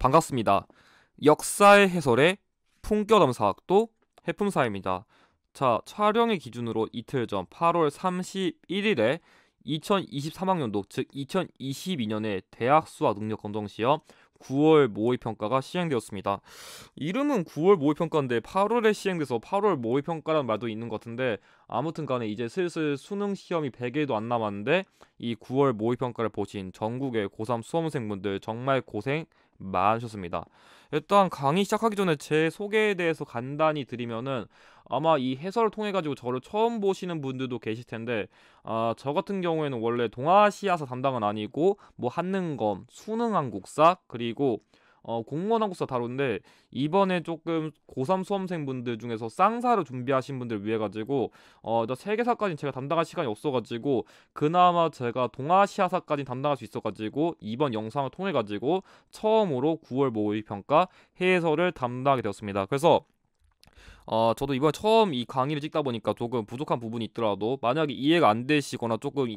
반갑습니다. 역사의 해설의 품격담 사학도 해품사입니다. 자, 촬영의 기준으로 이틀 전 8월 31일에 2023학년도 즉2 0 2 2년에 대학 수학 능력 검정 시험 9월 모의평가가 시행되었습니다. 이름은 9월 모의평가인데 8월에 시행돼서 8월 모의평가라는 말도 있는 것 같은데 아무튼 간에 이제 슬슬 수능 시험이 100일도 안 남았는데 이 9월 모의평가를 보신 전국의 고3 수험생분들 정말 고생 많으셨습니다 일단 강의 시작하기 전에 제 소개에 대해서 간단히 드리면은 아마 이 해설을 통해 가지고 저를 처음 보시는 분들도 계실 텐데 아, 저 같은 경우에는 원래 동아시아사 담당은 아니고 뭐 한능검, 수능한국사 그리고 어, 공무원 한국사 다루는데 이번에 조금 고3 수험생분들 중에서 쌍사를 준비하신 분들 을 위해 가지고 어, 저 세계사까지 제가 담당할 시간이 없어가지고 그나마 제가 동아시아사까지 담당할 수 있어가지고 이번 영상을 통해 가지고 처음으로 9월 모의평가 해설을 담당하게 되었습니다. 그래서 어, 저도 이번에 처음 이 강의를 찍다 보니까 조금 부족한 부분이 있더라도 만약에 이해가 안 되시거나 조금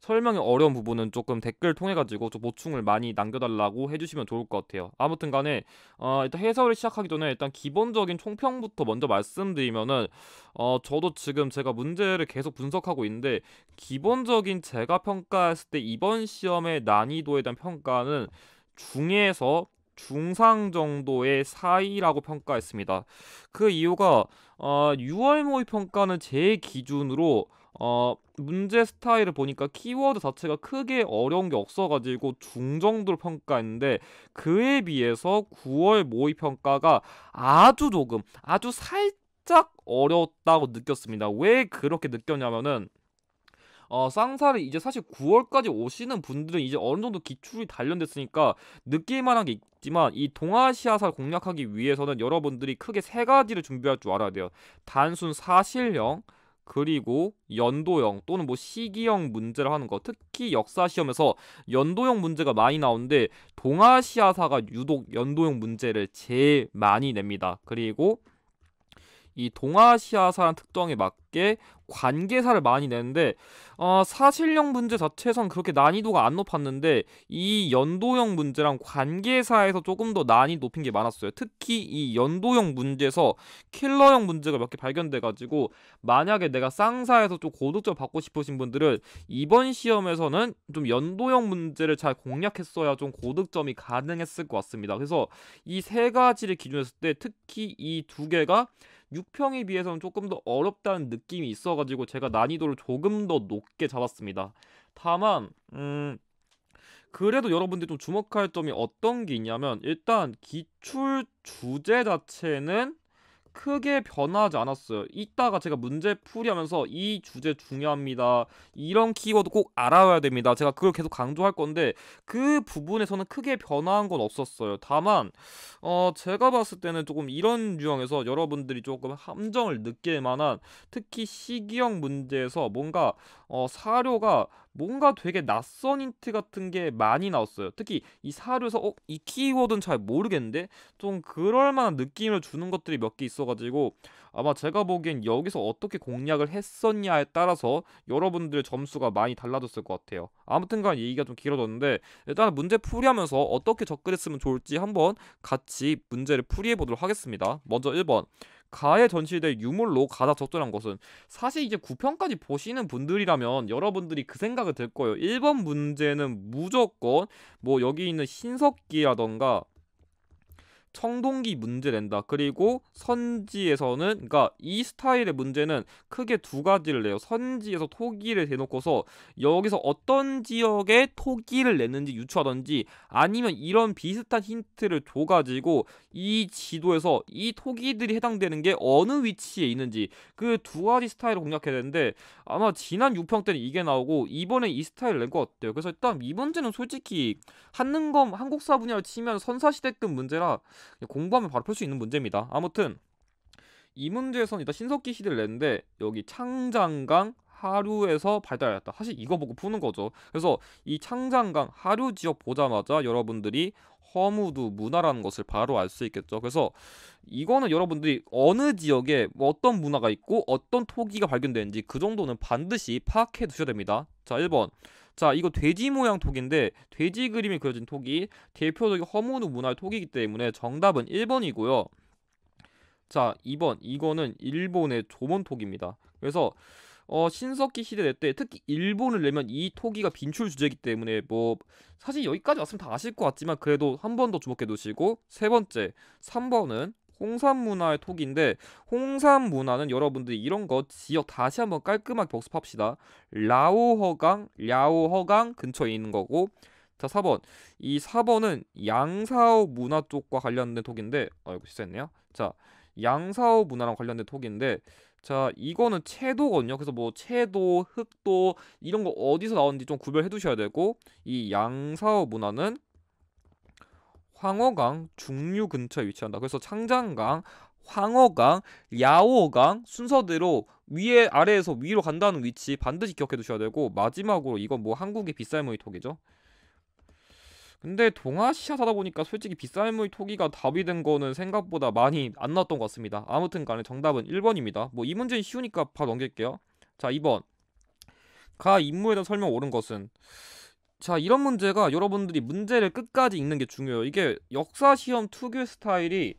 설명이 어려운 부분은 조금 댓글 통해 가지고 좀 보충을 많이 남겨달라고 해주시면 좋을 것 같아요. 아무튼간에 어, 일단 해설을 시작하기 전에 일단 기본적인 총평부터 먼저 말씀드리면은 어, 저도 지금 제가 문제를 계속 분석하고 있는데 기본적인 제가 평가했을 때 이번 시험의 난이도에 대한 평가는 중에서 중상 정도의 사이라고 평가했습니다. 그 이유가 어, 6월 모의 평가는 제 기준으로 어, 문제 스타일을 보니까 키워드 자체가 크게 어려운 게 없어가지고 중정도로 평가했는데 그에 비해서 9월 모의 평가가 아주 조금 아주 살짝 어려웠다고 느꼈습니다. 왜 그렇게 느꼈냐면은 어, 쌍사를 이제 사실 9월까지 오시는 분들은 이제 어느 정도 기출이 단련됐으니까 느낄만한 게 있지만 이 동아시아사를 공략하기 위해서는 여러분들이 크게 세 가지를 준비할 줄 알아야 돼요. 단순 사실형 그리고 연도형 또는 뭐 시기형 문제를 하는 거 특히 역사 시험에서 연도형 문제가 많이 나오는데 동아시아사가 유독 연도형 문제를 제일 많이 냅니다. 그리고 이 동아시아 사람 특성에 맞게 관계사를 많이 내는데 어, 사실형 문제 자체에선 그렇게 난이도가 안 높았는데 이 연도형 문제랑 관계사에서 조금 더 난이 높인 게 많았어요. 특히 이 연도형 문제에서 킬러형 문제가 몇 개 발견돼가지고 만약에 내가 쌍사에서 좀 고득점 받고 싶으신 분들은 이번 시험에서는 좀 연도형 문제를 잘 공략했어야 좀 고득점이 가능했을 것 같습니다. 그래서 이 세 가지를 기준했을 때 특히 이 두 개가 6평에 비해서는 조금 더 어렵다는 느낌이 있어가지고 제가 난이도를 조금 더 높게 잡았습니다. 다만 음, 그래도 여러분들이 좀 주목할 점이 어떤 게 있냐면 일단 기출 주제 자체는 크게 변화하지 않았어요. 이따가 제가 문제 풀이하면서 이 주제 중요합니다. 이런 키워드 꼭 알아야 됩니다. 제가 그걸 계속 강조할 건데 그 부분에서는 크게 변화한 건 없었어요. 다만 어 제가 봤을 때는 조금 이런 유형에서 여러분들이 조금 함정을 느낄 만한 특히 시기형 문제에서 뭔가 어 사료가 뭔가 되게 낯선 힌트 같은 게 많이 나왔어요. 특히 이 사료에서 어, 이 키워드는 잘 모르겠는데 좀 그럴 만한 느낌을 주는 것들이 몇 개 있어가지고 아마 제가 보기엔 여기서 어떻게 공략을 했었냐에 따라서 여러분들의 점수가 많이 달라졌을 것 같아요. 아무튼간 얘기가 좀 길어졌는데 일단 문제 풀이하면서 어떻게 접근했으면 좋을지 한번 같이 문제를 풀이해 보도록 하겠습니다. 먼저 1번 가에 전시될 유물로 가장 적절한 것은 사실 이제 9편까지 보시는 분들이라면 여러분들이 그 생각을 들 거예요. 1번 문제는 무조건 뭐 여기 있는 신석기라던가 청동기 문제 낸다. 그리고 선지에서는 그러니까 이 스타일의 문제는 크게 두 가지를 내요. 선지에서 토기를 대놓고서 여기서 어떤 지역에 토기를 냈는지 유추하던지 아니면 이런 비슷한 힌트를 줘 가지고 이 지도에서 이 토기들이 해당되는 게 어느 위치에 있는지 그 두 가지 스타일을 공략해야 되는데 아마 지난 6평 때는 이게 나오고 이번에 이 스타일 을 낸 것 같아요. 그래서 일단 이 문제는 솔직히 한능검 한국사 분야로 치면 선사시대급 문제라 공부하면 바로 풀 수 있는 문제입니다. 아무튼 이 문제에서는 일단 신석기 시대를 냈는데 여기 창장강 하류에서 발달하였다. 사실 이거 보고 푸는 거죠. 그래서 이 창장강 하류 지역 보자마자 여러분들이 허무도 문화라는 것을 바로 알 수 있겠죠. 그래서 이거는 여러분들이 어느 지역에 뭐 어떤 문화가 있고 어떤 토기가 발견되는지 그 정도는 반드시 파악해 두셔야 됩니다. 자, 1번. 자, 이거 돼지 모양 톡인데 돼지 그림이 그려진 톡이 대표적인 허무드 문화의 톡이기 때문에 정답은 1번이고요. 자, 2번. 이거는 일본의 조몬 톡입니다. 그래서 어, 신석기 시대 때 특히 일본을 내면 이 토기가 빈출 주제이기 때문에 뭐 사실 여기까지 왔으면 다 아실 것 같지만 그래도 한 번 더 주목해 두시고 세 번째 3번은 홍산 문화의 톡인데 홍산 문화는 여러분들이 이런 거 지역 다시 한번 깔끔하게 복습합시다. 라오허강, 랴오허강 근처에 있는 거고 자 4번 이 4번은 양사오 문화 쪽과 관련된 톡인데 아이고 실수했네요. 자 양사오 문화랑 관련된 톡인데 자, 이거는 채도거든요. 그래서 뭐 채도, 흑도 이런 거 어디서 나오는지 좀 구별해 두셔야 되고 이 양사어 문화는 황어강 중류 근처에 위치한다. 그래서 창장강, 황어강, 야오강 순서대로 위에 아래에서 위로 간다는 위치 반드시 기억해 두셔야 되고 마지막으로 이건 뭐 한국의 비쌀 모니토이죠 근데 동아시아 사다 보니까 솔직히 비쌀무이 토기가 답이 된 거는 생각보다 많이 안 나왔던 것 같습니다. 아무튼 간에 정답은 1번입니다. 뭐 이 문제는 쉬우니까 바로 넘길게요. 자, 2번. 가 임무에 대한 설명 옳은 것은 자 이런 문제가 여러분들이 문제를 끝까지 읽는 게 중요해요 이게 역사 시험 특유 의 스타일이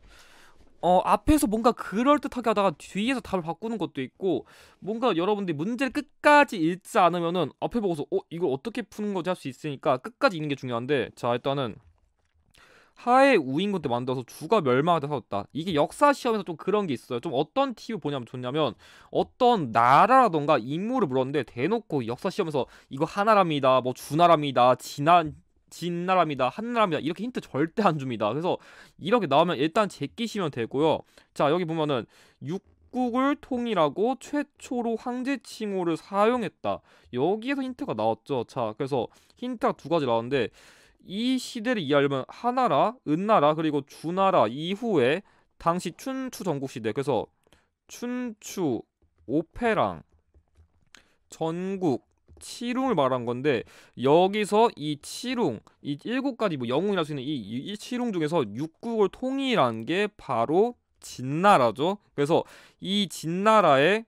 어, 앞에서 뭔가 그럴듯하게 하다가 뒤에서 답을 바꾸는 것도 있고 뭔가 여러분들이 문제를 끝까지 읽지 않으면은 앞에 보고서 어 이걸 어떻게 푸는 거지 할 수 있으니까 끝까지 읽는 게 중요한데 자 일단은 하의 우인군 때 만들어서 주가 멸망하다 사줬다. 이게 역사 시험에서 좀 그런 게 있어요. 좀 어떤 팁을 보냐면 좋냐면 어떤 나라라던가 인물을 물었는데 대놓고 역사 시험에서 이거 하나랍니다. 뭐 주나랍니다. 지난 진나라입니다. 한나라입니다. 이렇게 힌트 절대 안 줍니다. 그래서 이렇게 나오면 일단 제끼시면 되고요. 자 여기 보면은 육국을 통일하고 최초로 황제 칭호를 사용했다. 여기에서 힌트가 나왔죠. 자 그래서 힌트가 두 가지 나왔는데 이 시대를 이해하려면 하나라, 은나라 그리고 주나라 이후에 당시 춘추 전국 시대 그래서 춘추, 오페랑, 전국, 치룽을 말한 건데 여기서 이 치룽 이 일곱 가지 뭐 영웅이라 할수 있는 이, 이 치룽 중에서 육국을 통일한 게 바로 진나라죠. 그래서 이 진나라의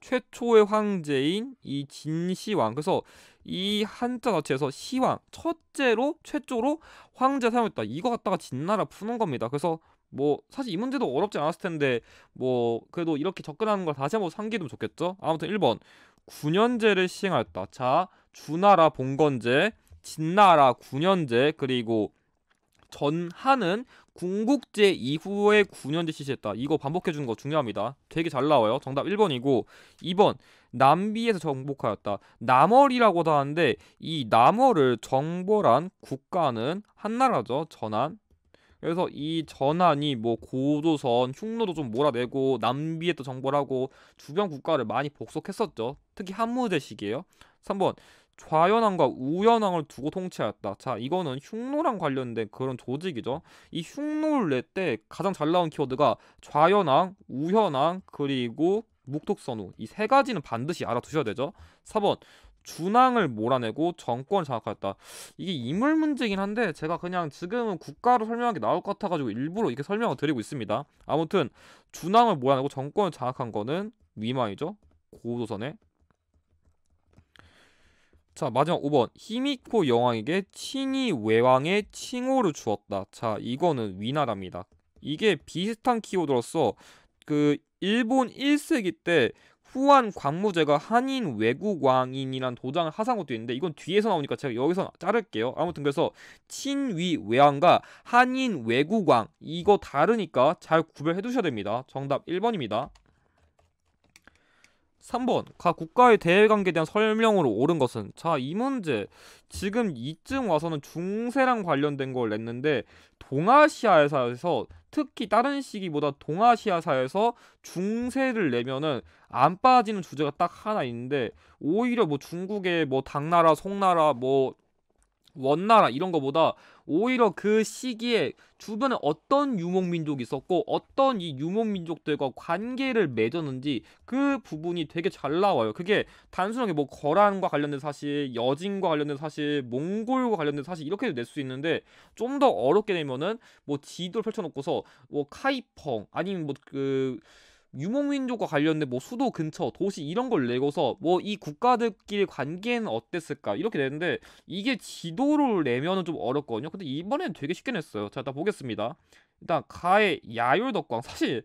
최초의 황제인 이진시왕 그래서 이 한자 자체에서 시왕 첫째로 최초로 황제 사용했다. 이거 갖다가 진나라 푸는 겁니다. 그래서 뭐 사실 이 문제도 어렵지 않았을 텐데 뭐 그래도 이렇게 접근하는 걸 다시 한번 상기해두면 좋겠죠. 아무튼 1번 군현제를 시행하였다. 자, 주나라 봉건제, 진나라 군현제 그리고 전하는 궁국제 이후에 군현제 시시했다. 이거 반복해 주는 거 중요합니다. 되게 잘 나와요. 정답 1번이고 2번 남비에서 정복하였다. 남월이라고도 하는데 이 남월을 정벌한 국가는 한나라죠. 전한 그래서 이 전환이 뭐고조선 흉노도 좀 몰아내고 남비에 또 정벌하고 주변 국가를 많이 복속했었죠. 특히 한무제 시기에요. 3번 좌현왕과 우현왕을 두고 통치하였다. 자, 이거는 흉노랑 관련된 그런 조직이죠. 이 흉노를 낼 때 가장 잘 나온 키워드가 좌현왕, 우현왕, 그리고 묵독선우. 이 세 가지는 반드시 알아두셔야 되죠. 4번 준항을 몰아내고 정권을 장악하였다. 이게 인물 문제긴 한데 제가 그냥 지금은 국가로 설명한 게 나올 것 같아가지고 일부러 이렇게 설명을 드리고 있습니다. 아무튼 준항을 몰아내고 정권을 장악한 거는 위마이죠. 고조선의 자 마지막 5번 히미코 여왕에게 친이 외왕의 칭호를 주었다. 자 이거는 위나라입니다. 이게 비슷한 키워드로서 그 일본 1세기 때 후한 광무제가 한인 외국왕인이란 도장을 하사한 것도 있는데 이건 뒤에서 나오니까 제가 여기서 자를게요. 아무튼 그래서 친위 외왕과 한인 외국왕 이거 다르니까 잘 구별해 두셔야 됩니다. 정답 1번입니다. 3번 각 국가의 대외관계에 대한 설명으로 옳은 것은 자 이 문제 지금 이쯤 와서는 중세랑 관련된 걸 냈는데 동아시아에서 특히 다른 시기보다 동아시아사에서 중세를 내면은 안 빠지는 주제가 딱 하나 있는데 오히려 뭐 중국의 뭐 당나라, 송나라, 뭐 원나라 이런 거보다 오히려 그 시기에 주변에 어떤 유목 민족이 있었고 어떤 이 유목 민족들과 관계를 맺었는지 그 부분이 되게 잘 나와요. 그게 단순하게 뭐 거란과 관련된 사실, 여진과 관련된 사실, 몽골과 관련된 사실 이렇게 낼수 있는데 좀 더 어렵게 되면은 뭐 지도를 펼쳐놓고서 뭐 카이펑 아니면 뭐그 유목민족과 관련된 뭐 수도 근처 도시 이런 걸 내고서 뭐 이 국가들끼리 관계는 어땠을까 이렇게 되는데 이게 지도를 내면은 좀 어렵거든요. 근데 이번엔 되게 쉽게 냈어요. 자, 일단 보겠습니다. 일단 가의 야율덕광 사실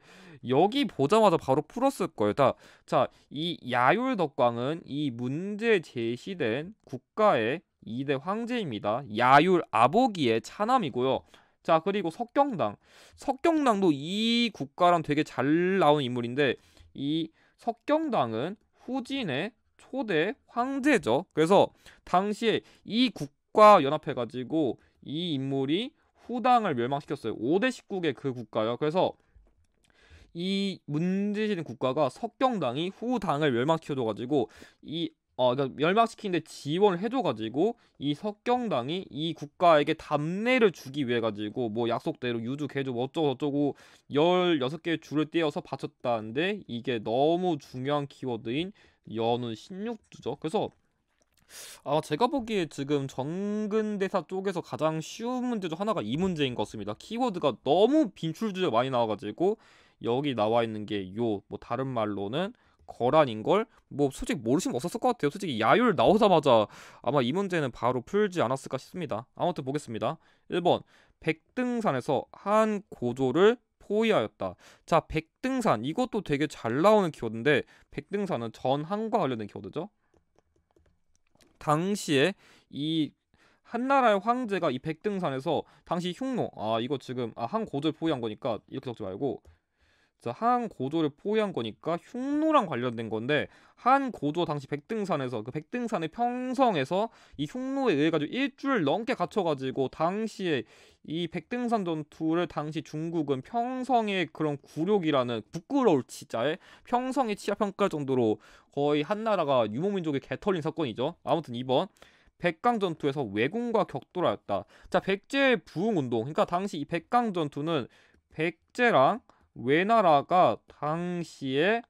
여기 보자마자 바로 풀었을 거예요. 다, 자, 이 야율덕광은 이 문제 제시된 국가의 이대 황제입니다. 야율 아보기의 차남이고요. 자, 그리고 석경당. 석경당도 이 국가랑 되게 잘 나온 인물인데 이 석경당은 후진의 초대 황제죠. 그래서 당시에 이 국가 연합해 가지고 이 인물이 후당을 멸망시켰어요. 5대 19개 그 국가요. 그래서 이 문제시는 국가가 석경당이 후당을 멸망시켜줘가지고 이 어, 그러니까 멸망시키는데 지원을 해줘가지고 이 석경당이 이 국가에게 담내를 주기 위해 가지고 뭐 약속대로 유주 개조 어쩌고 저쩌고 16개의 줄을 떼어서 바쳤다는데 이게 너무 중요한 키워드인 연운 16주죠. 그래서 아, 제가 보기에 지금 정근대사 쪽에서 가장 쉬운 문제 중 하나가 이 문제인 것 같습니다. 키워드가 너무 빈출주제 많이 나와가지고 여기 나와 있는 게 요 뭐 다른 말로는 거란인걸? 뭐 솔직히 모르시면 없었을 것 같아요. 솔직히 야율 나오자마자 아마 이 문제는 바로 풀지 않았을까 싶습니다. 아무튼 보겠습니다. 1번 백등산에서 한 고조를 포위하였다. 자, 백등산 이것도 되게 잘 나오는 키워드인데 백등산은 전한과 관련된 키워드죠. 당시에 이 한나라의 황제가 이 백등산에서 당시 흉노 아 이거 지금 아, 한고조를 포위한 거니까 이렇게 적지 말고 한고조를 포위한 거니까 흉노랑 관련된 건데 한고조 당시 백등산에서 그 백등산의 평성에서 이 흉노에 의해 가지고 일주일 넘게 갇혀가지고 당시에 이 백등산 전투를 당시 중국은 평성의 그런 굴욕이라는 부끄러울 치자에 평성의 치하 평가할 정도로 거의 한 나라가 유목민족의 개털린 사건이죠. 아무튼 이번 백강 전투에서 왜군과 격돌하였다. 자 백제 부흥 운동. 그러니까 당시 이 백강 전투는 백제랑 왜나라가 당시에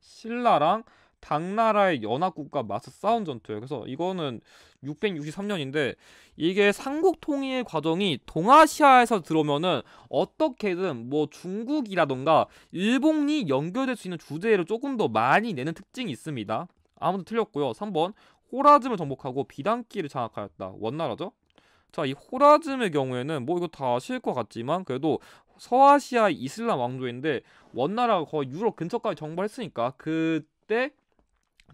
신라랑 당나라의 연합국과 맞서 싸운 전투예요. 그래서 이거는 663년인데 이게 삼국 통일 과정이 동아시아에서 들어오면은 어떻게든 뭐 중국이라던가 일본이 연결될 수 있는 주제를 조금 더 많이 내는 특징이 있습니다. 아무도 틀렸고요. 3번 호라즘을 정복하고 비단길을 장악하였다. 원나라죠? 자, 이 호라즘의 경우에는 뭐 이거 다아실것 같지만 그래도 서아시아 이슬람 왕조인데 원나라가 거의 유럽 근처까지 정벌했으니까 그때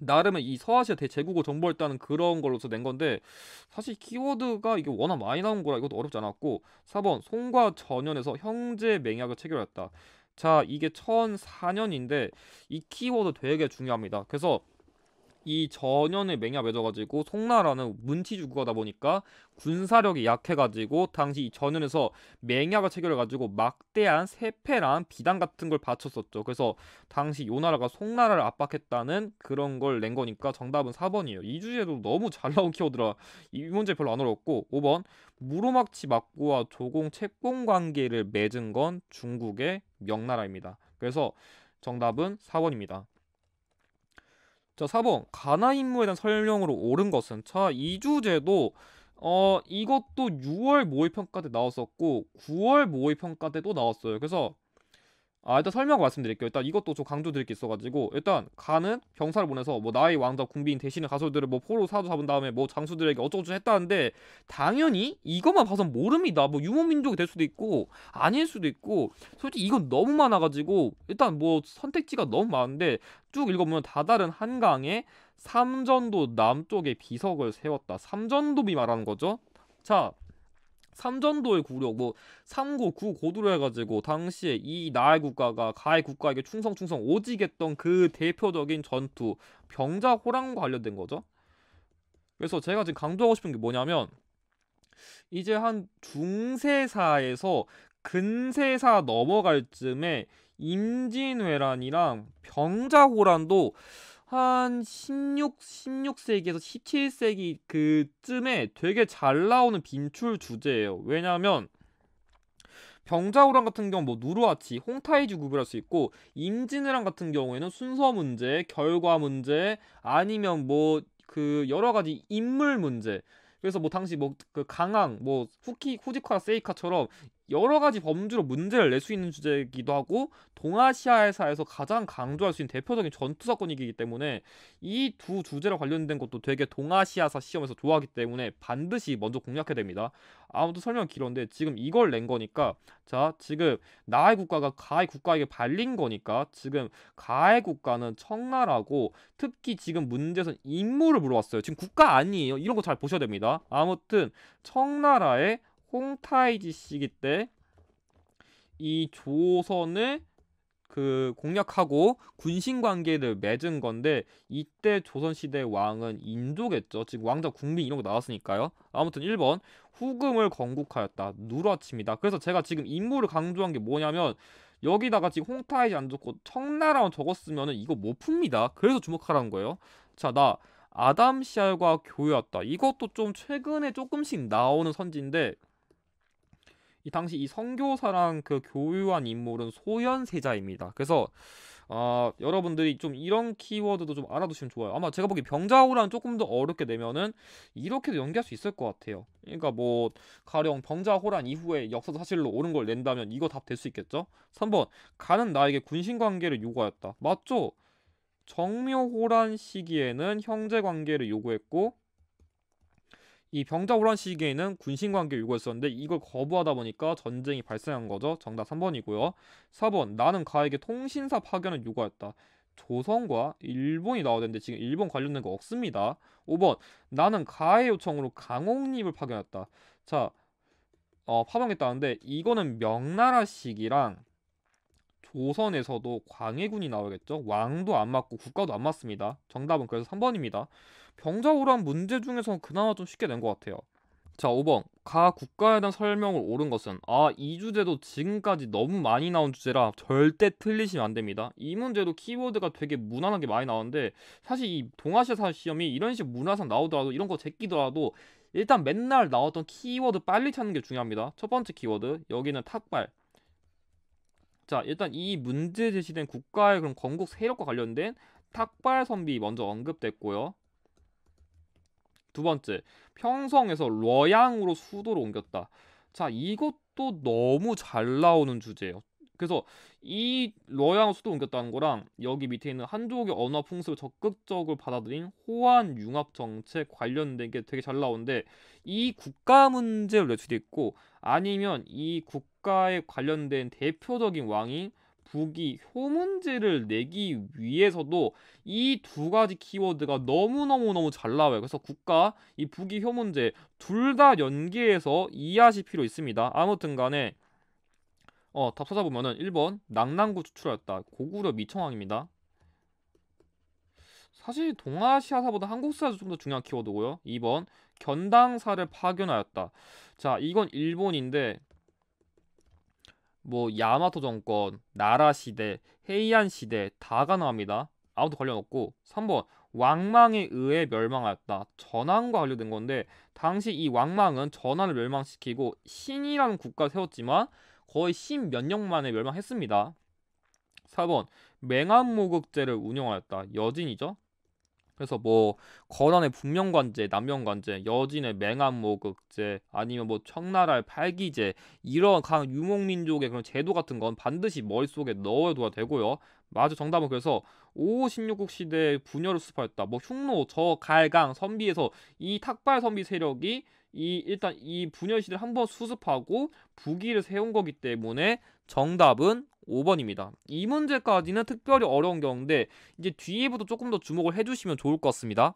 나름의 이 서아시아 대제국을 정벌했다는 그런 걸로서 낸 건데 사실 키워드가 이게 워낙 많이 나온 거라 이것도 어렵지 않았고 4번 송과 전연에서 형제 맹약을 체결했다. 자 이게 1004년인데 이 키워드 되게 중요합니다. 그래서 이 전연을 맹야 맺어가지고 송나라는 문치 주구하다 보니까 군사력이 약해가지고 당시 이 전연에서 맹야가 체결해가지고 막대한 세패랑 비단 같은 걸 바쳤었죠. 그래서 당시 요나라가 송나라를 압박했다는 그런 걸 낸 거니까 정답은 4번이에요. 이 주제도 너무 잘 나온 키워드라 이 문제 별로 안 어렵고 5번 무로막치 막고와 조공 채권 관계를 맺은 건 중국의 명나라입니다. 그래서 정답은 4번입니다. 자, 4번 가나 임무에 대한 설명으로 옳은 것은 자, 이 주제도 어 이것도 6월 모의평가 때 나왔었고 9월 모의평가 때도 나왔어요. 그래서 아 일단 설명하 말씀드릴게요. 일단 이것도 저 강조드릴 게 있어가지고 일단 가는 병사를 보내서 뭐 나의 왕자 군비인 대신에 가솔들을 뭐 포로 사도 잡은 다음에 뭐 장수들에게 어쩌고저쩌고 했다는데 당연히 이것만 봐선 모릅니다. 뭐 유목민족이 될 수도 있고 아닐 수도 있고 솔직히 이건 너무 많아가지고 일단 뭐 선택지가 너무 많은데 쭉 읽어보면 다다른 한강에 삼전도 남쪽에 비석을 세웠다. 삼전도비 말하는 거죠. 자 삼전도의 구력 뭐 삼고 구고두로 해가지고 당시에 이 나의 국가가 가의 국가에게 충성충성 오지겠던그 대표적인 전투 병자 호랑과 관련된 거죠. 그래서 제가 지금 강조하고 싶은 게 뭐냐면 이제 한 중세사에서 근세사 넘어갈 즈음에 임진왜란이랑 병자호란도 한 16, 16세기에서 17세기 그쯤에 되게 잘 나오는 빈출 주제예요. 왜냐하면 병자호랑 같은 경우 뭐 누르아치, 홍타이즈 구별할 수 있고 임진왜란 같은 경우에는 순서 문제, 결과 문제 아니면 뭐 그 여러 가지 인물 문제 그래서 뭐 당시 뭐 그 강황 뭐 후키 후지카라 세이카처럼 여러 가지 범주로 문제를 낼 수 있는 주제이기도 하고 동아시아에서 가장 강조할 수 있는 대표적인 전투 사건이기 때문에 이 두 주제랑 관련된 것도 되게 동아시아사 시험에서 좋아하기 때문에 반드시 먼저 공략해야 됩니다. 아무튼 설명 길었는데 지금 이걸 낸 거니까 자 지금 나의 국가가 가의 국가에게 발린 거니까 지금 가의 국가는 청나라고 특히 지금 문제에서 인물을 물어봤어요. 지금 국가 아니에요. 이런 거 잘 보셔야 됩니다. 아무튼 청나라의 홍타이지 시기 때 이 조선을 그 공략하고 군신 관계를 맺은 건데 이때 조선 시대 왕은 인조겠죠. 지금 왕자 국민 이런 거 나왔으니까요. 아무튼 1번 후금을 건국하였다. 누러칩니다. 그래서 제가 지금 임무를 강조한 게 뭐냐면 여기다가 지금 홍타이지 안 좋고 청나라만 적었으면 이거 못 풉니다. 그래서 주목하라는 거예요. 자, 나 아담시알과 교회였다. 이것도 좀 최근에 조금씩 나오는 선지인데 이 당시 이 선교사랑 그 교유한 인물은 소현세자입니다. 그래서 어, 여러분들이 좀 이런 키워드도 좀 알아두시면 좋아요. 아마 제가 보기 병자호랑 조금 더 어렵게 내면은 이렇게도 연기할 수 있을 것 같아요. 그러니까 뭐 가령 병자호란 이후에 역사도 사실로 옳은 걸 낸다면 이거 답 될 수 있겠죠? 3번 가는 나에게 군신 관계를 요구하였다. 맞죠? 정묘호란 시기에는 형제 관계를 요구했고 이 병자호란 시기에는 군신관계 요구했었는데 이걸 거부하다 보니까 전쟁이 발생한 거죠. 정답 3번이고요. 4번 나는 가에게 통신사 파견을 요구했다. 조선과 일본이 나오는데 지금 일본 관련된 거 없습니다. 5번 나는 가의 요청으로 강홍립을 파견했다. 자, 어, 파병했다는데 이거는 명나라시기랑 조선에서도 광해군이 나오겠죠. 왕도 안 맞고 국가도 안 맞습니다. 정답은 그래서 3번입니다. 병자호란 문제 중에서는 그나마 좀 쉽게 낸것 같아요. 자, 5번. 가 국가에 대한 설명을 옳은 것은 아, 이 주제도 지금까지 너무 많이 나온 주제라 절대 틀리시면 안 됩니다. 이 문제도 키워드가 되게 무난하게 많이 나오는데 사실 이 동아시아 시험이 이런 식 문화상 나오더라도 이런 거 제끼더라도 일단 맨날 나왔던 키워드 빨리 찾는 게 중요합니다. 첫 번째 키워드. 여기는 탁발. 자, 일단 이 문제 제시된 국가의 그런 건국 세력과 관련된 탁발 선비 먼저 언급됐고요. 두 번째, 평성에서 러양으로 수도를 옮겼다. 자, 이것도 너무 잘 나오는 주제예요. 그래서 이 러양 수도 옮겼다는 거랑 여기 밑에 있는 한족의 언어 풍습을 적극적으로 받아들인 호환 융합 정책 관련된 게 되게 잘 나오는데 이 국가 문제를 낼 수도 있고 아니면 이 국가에 관련된 대표적인 왕이 북이 효문제를 내기 위해서도 이 두 가지 키워드가 너무너무너무 잘 나와요. 그래서 국가, 이 북이 효문제 둘 다 연계해서 이해하실 필요 있습니다. 아무튼 간에 어, 답 찾아보면은 1번 낙랑구 추출하였다. 고구려 미청왕입니다. 사실 동아시아사보다 한국사에서좀더 중요한 키워드고요. 2번 견당사를 파견하였다. 자, 이건 일본인데 뭐 야마토 정권, 나라 시대, 헤이안 시대 다가 나옵니다. 아무도 관련 없고 3번 왕망에 의해 멸망하였다. 전환과 관련된 건데 당시 이 왕망은 전환을 멸망시키고 신이라는 국가 를 세웠지만 거의 십몇 년 만에 멸망했습니다. 4번 맹암모국제를 운영하였다. 여진이죠. 그래서 뭐 거란의 분명관제, 남명관제, 여진의 맹암모극제, 뭐 그 아니면 뭐 청나라의 팔기제 이런 강 유목민족의 그런 제도 같은 건 반드시 머릿속에 넣어둬야 되고요. 맞아 정답은 그래서 5, 5 6국 시대의 분열을 수습하였다. 뭐 흉노, 저, 갈강, 선비에서 이 탁발 선비 세력이 이 일단 이 분열 시대를 한번 수습하고 부기를 세운 거기 때문에 정답은 5번입니다. 이 문제까지는 특별히 어려운 경우인데 이제 뒤에부터 조금 더 주목을 해주시면 좋을 것 같습니다.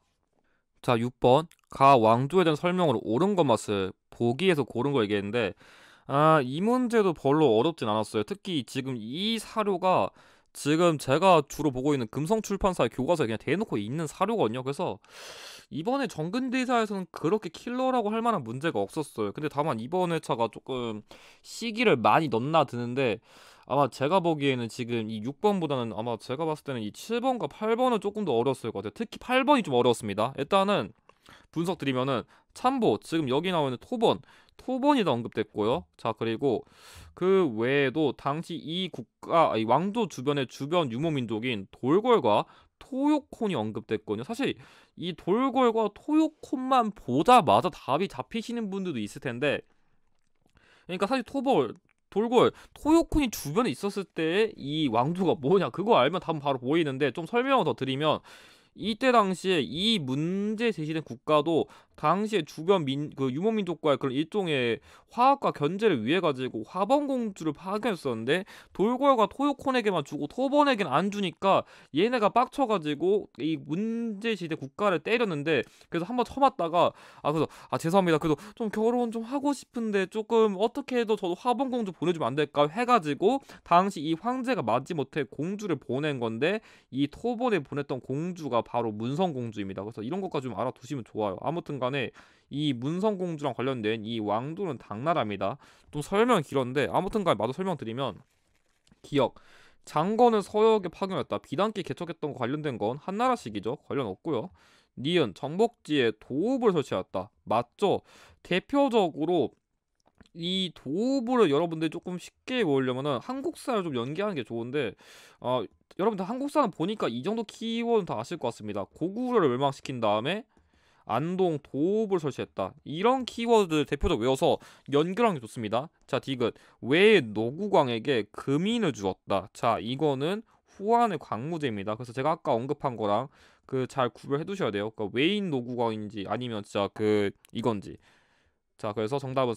자 6번 가 왕조에 대한 설명으로 옳은 것맛을 보기에서 고른 거 얘기했는데 아, 이 문제도 별로 어렵진 않았어요. 특히 지금 이 사료가 지금 제가 주로 보고 있는 금성출판사의 교과서에 그냥 대놓고 있는 사료거든요. 그래서 이번에 정근대사에서는 그렇게 킬러라고 할 만한 문제가 없었어요. 근데 다만 이번 회차가 조금 시기를 많이 넘나드는데 아마 제가 보기에는 지금 이 6번보다는 아마 제가 봤을 때는 이 7번과 8번은 조금 더 어려웠을 것 같아요. 특히 8번이 좀 어려웠습니다. 일단은 분석 드리면은 참보 지금 여기 나오는 토번 토번이 다 언급됐고요. 자 그리고 그 외에도 당시 이 국가 아, 이왕도 주변의 주변 유목 민족인 돌궐과 토요콘이 언급됐거든요. 사실 이 돌궐과 토요콘만 보자마자 답이 잡히시는 분들도 있을 텐데 그러니까 사실 토벌 돌궐 토요콘이 주변에 있었을 때 이왕조가 뭐냐 그거 알면 답은 바로 보이는데 좀 설명을 더 드리면 이때 당시에 이 문제 제시된 국가도 당시에 주변 민, 그 유목민족과의 그런 일종의 화합과 견제를 위해 가지고 화번공주를 파견했었는데 돌궐과 토요콘에게만 주고 토번에게는 안 주니까 얘네가 빡쳐가지고 이 문제시대 국가를 때렸는데 그래서 한번 쳐맞다가 아 그래서 아 죄송합니다 그래도 좀 결혼 좀 하고 싶은데 조금 어떻게 해도 저도 화번공주 보내주면 안 될까 해가지고 당시 이 황제가 마지못해 공주를 보낸 건데 이 토번에 보냈던 공주가 바로 문성공주입니다 그래서 이런 것까지 좀 알아두시면 좋아요 아무튼간 간에이 문성공주랑 관련된 이 왕도는 당나라입니다. 좀 설명 길었는데 아무튼간 마저 설명드리면 기억 장건은 서역에 파견했다. 비단기 개척했던 관련된 건 한나라식이죠. 관련 없고요. 니은 정복지에 도읍을 설치했다. 맞죠? 대표적으로 이 도읍을 여러분들이 조금 쉽게 모으려면은 한국사를 좀 연기하는 게 좋은데 어, 여러분들 한국사는 보니까 이 정도 키워드는 다 아실 것 같습니다. 고구려를 멸망시킨 다음에 안동 도읍을 설치했다. 이런 키워드 대표적 외워서 연결하는 게 좋습니다. 자, 디귿. 왜 노구광에게 금인을 주었다. 자, 이거는 후한의 광무제입니다. 그래서 제가 아까 언급한 거랑 그 잘 구별해 두셔야 돼요. 그러니까 왜인 노구광인지 아니면 진짜 그 이건지. 자, 그래서 정답은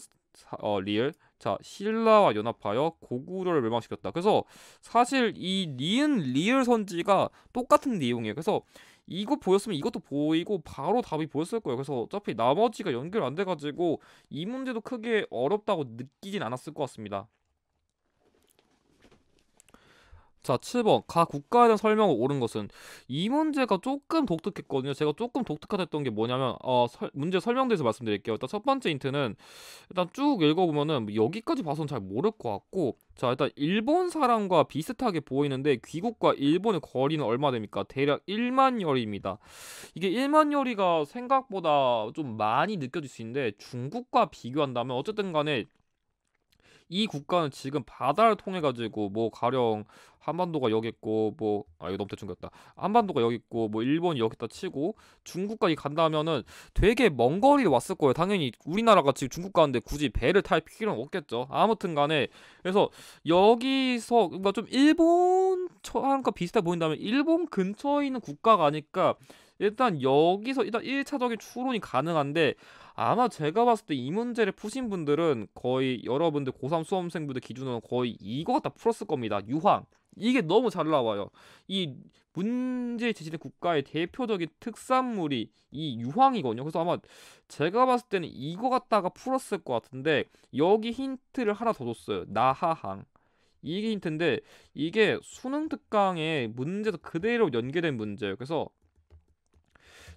어, 리을 자 신라와 연합하여 고구려를 멸망시켰다. 그래서 사실 이 니은 리을 선지가 똑같은 내용이에요. 그래서 이거 보였으면 이것도 보이고 바로 답이 보였을 거예요. 그래서 어차피 나머지가 연결 안 돼가지고 이 문제도 크게 어렵다고 느끼진 않았을 것 같습니다. 자, 7번. 각 국가에 대한 설명을 옳은 것은 이 문제가 조금 독특했거든요. 제가 조금 독특하다던게 뭐냐면 어, 설, 문제 설명돼서 말씀드릴게요. 일단 첫 번째 힌트는 일단 쭉 읽어 보면은 여기까지 봐서는잘 모를 것 같고 자, 일단 일본 사람과 비슷하게 보이는데 귀국과 일본의 거리는 얼마 됩니까? 대략 1만 열리입니다. 이게 1만 열리가 생각보다 좀 많이 느껴질 수 있는데 중국과 비교한다면 어쨌든 간에 이 국가는 지금 바다를 통해 가지고 뭐 가령 한반도가 여기 있고 뭐 아 이거 너무 대충 갔다 한반도가 여기 있고 뭐 일본이 여기다 치고 중국까지 간다면은 되게 먼 거리를 왔을 거예요 당연히 우리나라가 지금 중국 가는데 굳이 배를 탈 필요는 없겠죠 아무튼간에 그래서 여기서 뭔가 좀 일본 처한과 비슷해 보인다면 일본 근처에 있는 국가가 아닐까 일단 여기서 일단 1차적인 추론이 가능한데 아마 제가 봤을 때 이 문제를 푸신 분들은 거의 여러분들 고3 수험생분들 기준으로 거의 이거 갖다 풀었을 겁니다. 유황. 이게 너무 잘 나와요. 이 문제 제시된 국가의 대표적인 특산물이 이 유황이거든요. 그래서 아마 제가 봤을 때는 이거 갖다가 풀었을 것 같은데 여기 힌트를 하나 더 줬어요. 나하항. 이게 힌트인데 이게 수능 특강의 문제도 그대로 연계된 문제예요. 그래서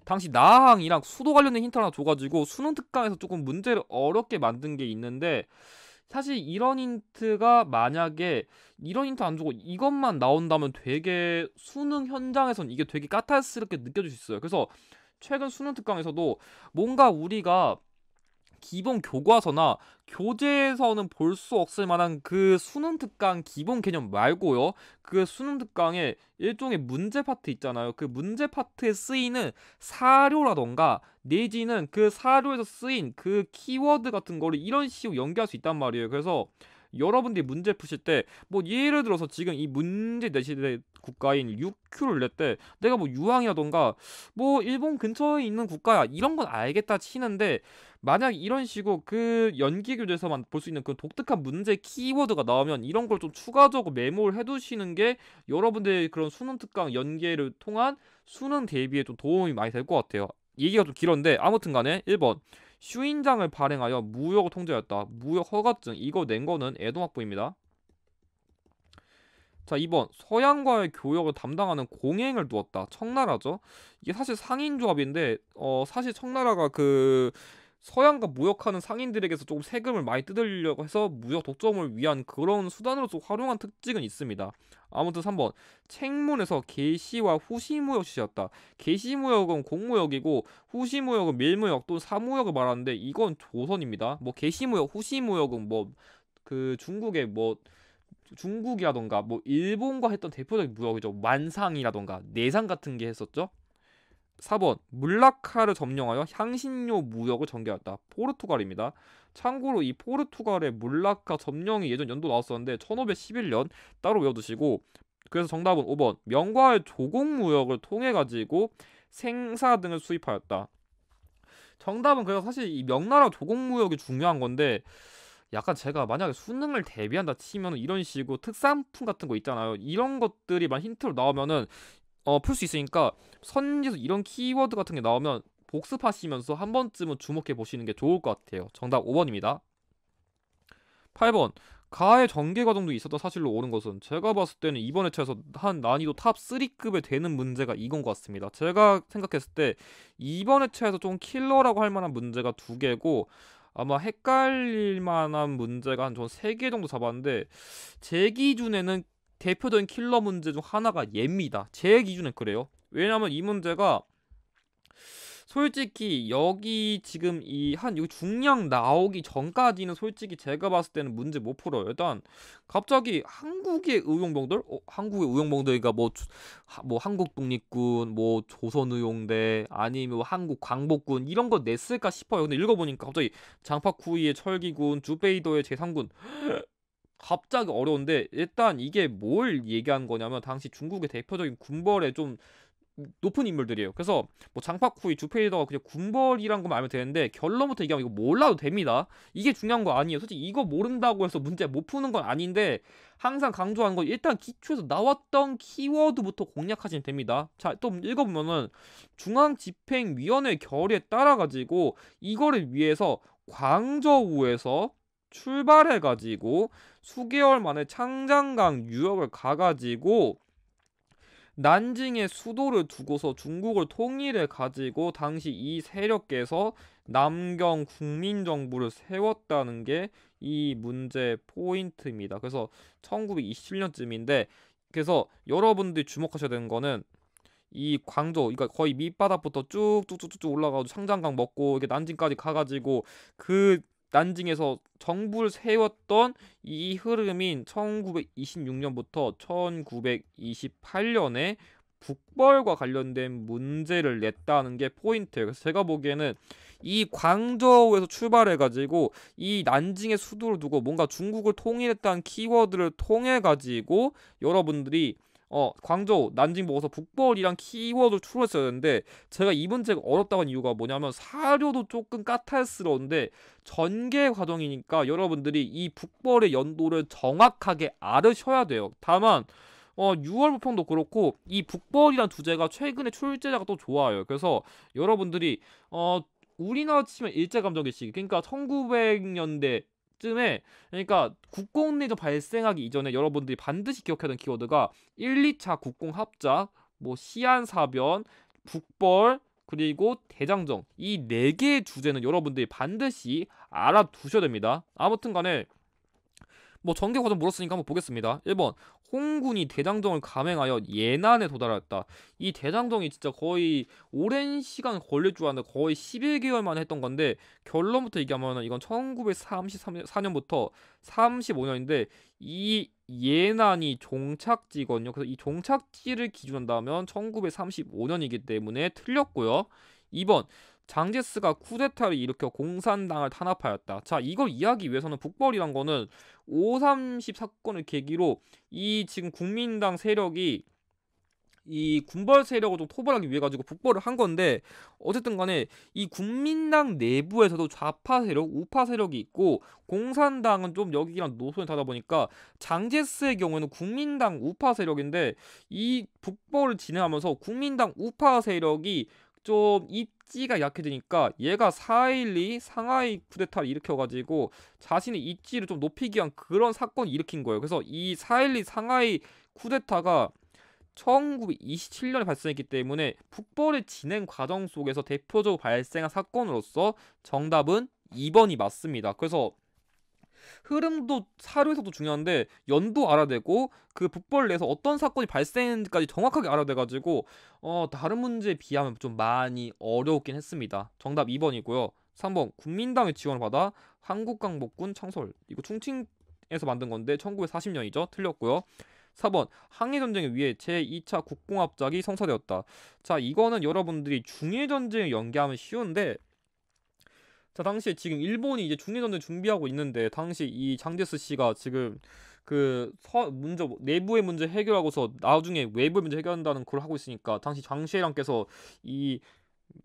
당시 나항이랑 수도 관련된 힌트 하나 줘가지고 수능 특강에서 조금 문제를 어렵게 만든 게 있는데 사실 이런 힌트가 만약에 이런 힌트 안 주고 이것만 나온다면 되게 수능 현장에선 이게 되게 까탈스럽게 느껴질 수 있어요. 그래서 최근 수능 특강에서도 뭔가 우리가 기본 교과서나 교재에서는 볼 수 없을 만한 그 수능 특강 기본 개념 말고요. 그 수능 특강에 일종의 문제 파트 있잖아요. 그 문제 파트에 쓰이는 사료라던가 내지는 그 사료에서 쓰인 그 키워드 같은 거를 이런 식으로 연계할 수 있단 말이에요. 그래서 여러분들이 문제 푸실 때 뭐 예를 들어서 지금 이 문제 내실대 국가인 UQ를 낼때 내가 뭐 유황이라던가 뭐 일본 근처에 있는 국가야 이런 건 알겠다 치는데 만약 이런 식으로 그 연기 교재에서만 볼 수 있는 그 독특한 문제 키워드가 나오면 이런 걸 좀 추가적으로 메모를 해두시는 게 여러분들의 그런 수능 특강 연계를 통한 수능 대비에 좀 도움이 많이 될 것 같아요. 얘기가 좀 길었는데 아무튼 간에 1번 슈인장을 발행하여 무역을 통제하였다. 무역 허가증 이거 낸 거는 애동학부입니다. 자 2번 서양과의 교역을 담당하는 공행을 두었다 청나라죠 이게 사실 상인조합인데 어 사실 청나라가 그 서양과 무역하는 상인들에게서 조금 세금을 많이 뜯으려고 해서 무역 독점을 위한 그런 수단으로서 활용한 특징은 있습니다. 아무튼 3번 책문에서 개시와 후시무역시였다. 개시무역은 공무역이고 후시무역은 밀무역 또는 사무역을 말하는데 이건 조선입니다. 뭐 개시무역, 후시무역은 뭐 그 중국의 뭐 중국이라던가 뭐 일본과 했던 대표적인 무역이죠. 만상이라던가 내상 같은 게 했었죠. 4번 물라카를 점령하여 향신료 무역을 전개했다. 포르투갈입니다. 참고로 이 포르투갈의 물라카 점령이 예전 연도 나왔었는데 1511년 따로 외워두시고 그래서 정답은 5번 명과의 조공 무역을 통해 가지고 생사 등을 수입하였다. 정답은 그래서 사실 이 명나라 조공 무역이 중요한 건데 약간 제가 만약에 수능을 대비한다 치면 이런 식으로 특산품 같은 거 있잖아요. 이런 것들이 막 힌트로 나오면은 어, 풀 수 있으니까 선지에서 이런 키워드 같은 게 나오면 복습하시면서 한 번쯤은 주목해 보시는 게 좋을 것 같아요. 정답 5번입니다. 8번 가해 전개 과정도 있었던 사실로 옳은 것은 제가 봤을 때는 이번 회차에서 한 난이도 탑 3급에 되는 문제가 이건 것 같습니다. 제가 생각했을 때 이번 회차에서 좀 킬러라고 할 만한 문제가 두 개고 아마 헷갈릴 만한 문제가 한전세개 정도 잡았는데 제 기준에는 대표적인 킬러 문제 중 하나가 예입니다제 기준엔 그래요. 왜냐하면 이 문제가 솔직히 여기 지금 이한 여기 중량 나오기 전까지는 솔직히 제가 봤을 때는 문제 못 풀어요. 일단 갑자기 한국의 의용병들, 어, 한국의 의용병들이가 뭐 뭐 한국 독립군, 뭐 조선 의용대 아니면 뭐 한국 광복군 이런 거 냈을까 싶어요. 근데 읽어보니까 갑자기 장파쿠이의 철기군, 주베이도의 제3군 갑자기 어려운데 일단 이게 뭘 얘기한 거냐면 당시 중국의 대표적인 군벌의 좀 높은 인물들이에요. 그래서 뭐 장파쿠이, 주페이더가 그냥 군벌이란 것말 알면 되는데 결론부터 얘기하면 이거 몰라도 됩니다. 이게 중요한 거 아니에요. 솔직히 이거 모른다고 해서 문제 못 푸는 건 아닌데 항상 강조하는 건 일단 기초에서 나왔던 키워드부터 공략하시면 됩니다. 자, 또 읽어보면은 중앙집행위원회 결의에 따라 가지고 이거를 위해서 광저우에서 출발해가지고 수개월 만에 창장강 유역을 가가지고 난징의 수도를 두고서 중국을 통일해 가지고 당시 이 세력께서 남경 국민정부를 세웠다는 게 이 문제 포인트입니다. 그래서 1920년쯤인데 그래서 여러분들이 주목하셔야 되는 거는 이 광저 그러니까 거의 밑바닥부터 쭉쭉쭉쭉 올라가고 창장강 먹고 이게 난징까지 가가지고 그 난징에서 정부를 세웠던 이 흐름인 1926년부터 1928년에 북벌과 관련된 문제를 냈다는 게 포인트예요. 그래서 제가 보기에는 이 광저우에서 출발해가지고 이 난징의 수도를 두고 뭔가 중국을 통일했다는 키워드를 통해 가지고 여러분들이 어, 광저우, 난징 보고서 북벌이란 키워드를 추론했어야 되는데 제가 이 문제가 어렵다고 한 이유가 뭐냐면 사료도 조금 까탈스러운데 전개 과정이니까 여러분들이 이 북벌의 연도를 정확하게 알으셔야 돼요. 다만 어, 6월 부평도 그렇고 이 북벌이란 주제가 최근에 출제자가 또 좋아요. 그래서 여러분들이 어 우리나라 치면 일제감정기 시기 그러니까 1900년대 시점쯤에 그러니까 국공리도 발생하기 이전에 여러분들이 반드시 기억하던 키워드가 1, 2차 국공합작, 뭐 시안사변, 북벌, 그리고 대장정 이 네 개의 주제는 여러분들이 반드시 알아두셔야 됩니다. 아무튼 간에 뭐 전개 과정 물었으니까 한번 보겠습니다. 1번 홍군이 대장정을 감행하여 예난에 도달하였다. 이 대장정이 진짜 거의 오랜 시간 걸릴 줄알았는데 거의 11개월 만에 했던 건데 결론부터 얘기하면 이건 1934년부터 35년인데 이 예난이 종착지거든요. 그래서 이 종착지를 기준한다면 1935년이기 때문에 틀렸고요. 2번 장제스가 쿠데타를 일으켜 공산당을 탄압하였다. 자, 이걸 이야기 위해서는 북벌이란 거는 530 사건을 계기로 이 지금 국민당 세력이 이 군벌 세력을 좀 토벌하기 위해 가지고 북벌을 한 건데 어쨌든 간에 이 국민당 내부에서도 좌파 세력, 우파 세력이 있고 공산당은 좀 여기랑 노선이 다다 보니까 장제스의 경우에는 국민당 우파 세력인데 이 북벌을 진행하면서 국민당 우파 세력이 좀입 입지가 약해지니까 얘가 4.12 상하이 쿠데타를 일으켜가지고 자신의 입지를 좀 높이기 위한 그런 사건을 일으킨 거예요. 그래서 이4.12 상하이 쿠데타가 1927년에 발생했기 때문에 북벌의 진행 과정 속에서 대표적으로 발생한 사건으로서 정답은 2번이 맞습니다. 그래서 흐름도 사료에서도 중요한데 연도 알아내고 그 북벌 내에서 어떤 사건이 발생했는지까지 정확하게 알아내가지고 어 다른 문제에 비하면 좀 많이 어려웠긴 했습니다. 정답 2번이고요. 3번 국민당의 지원을 받아 한국강복군 창설 이거 충칭에서 만든 건데 1940년이죠. 틀렸고요. 4번 항해 전쟁을 위해 제2차 국공합작이 성사되었다. 자, 이거는 여러분들이 중일 전쟁을 연계하면 쉬운데 자 당시에 지금 일본이 이제 중리전을 준비하고 있는데 당시 이 장제스 씨가 지금 그 서, 문제 내부의 문제 해결하고서 나중에 외부의 문제 해결한다는 걸 하고 있으니까 당시 장시혜랑께서 이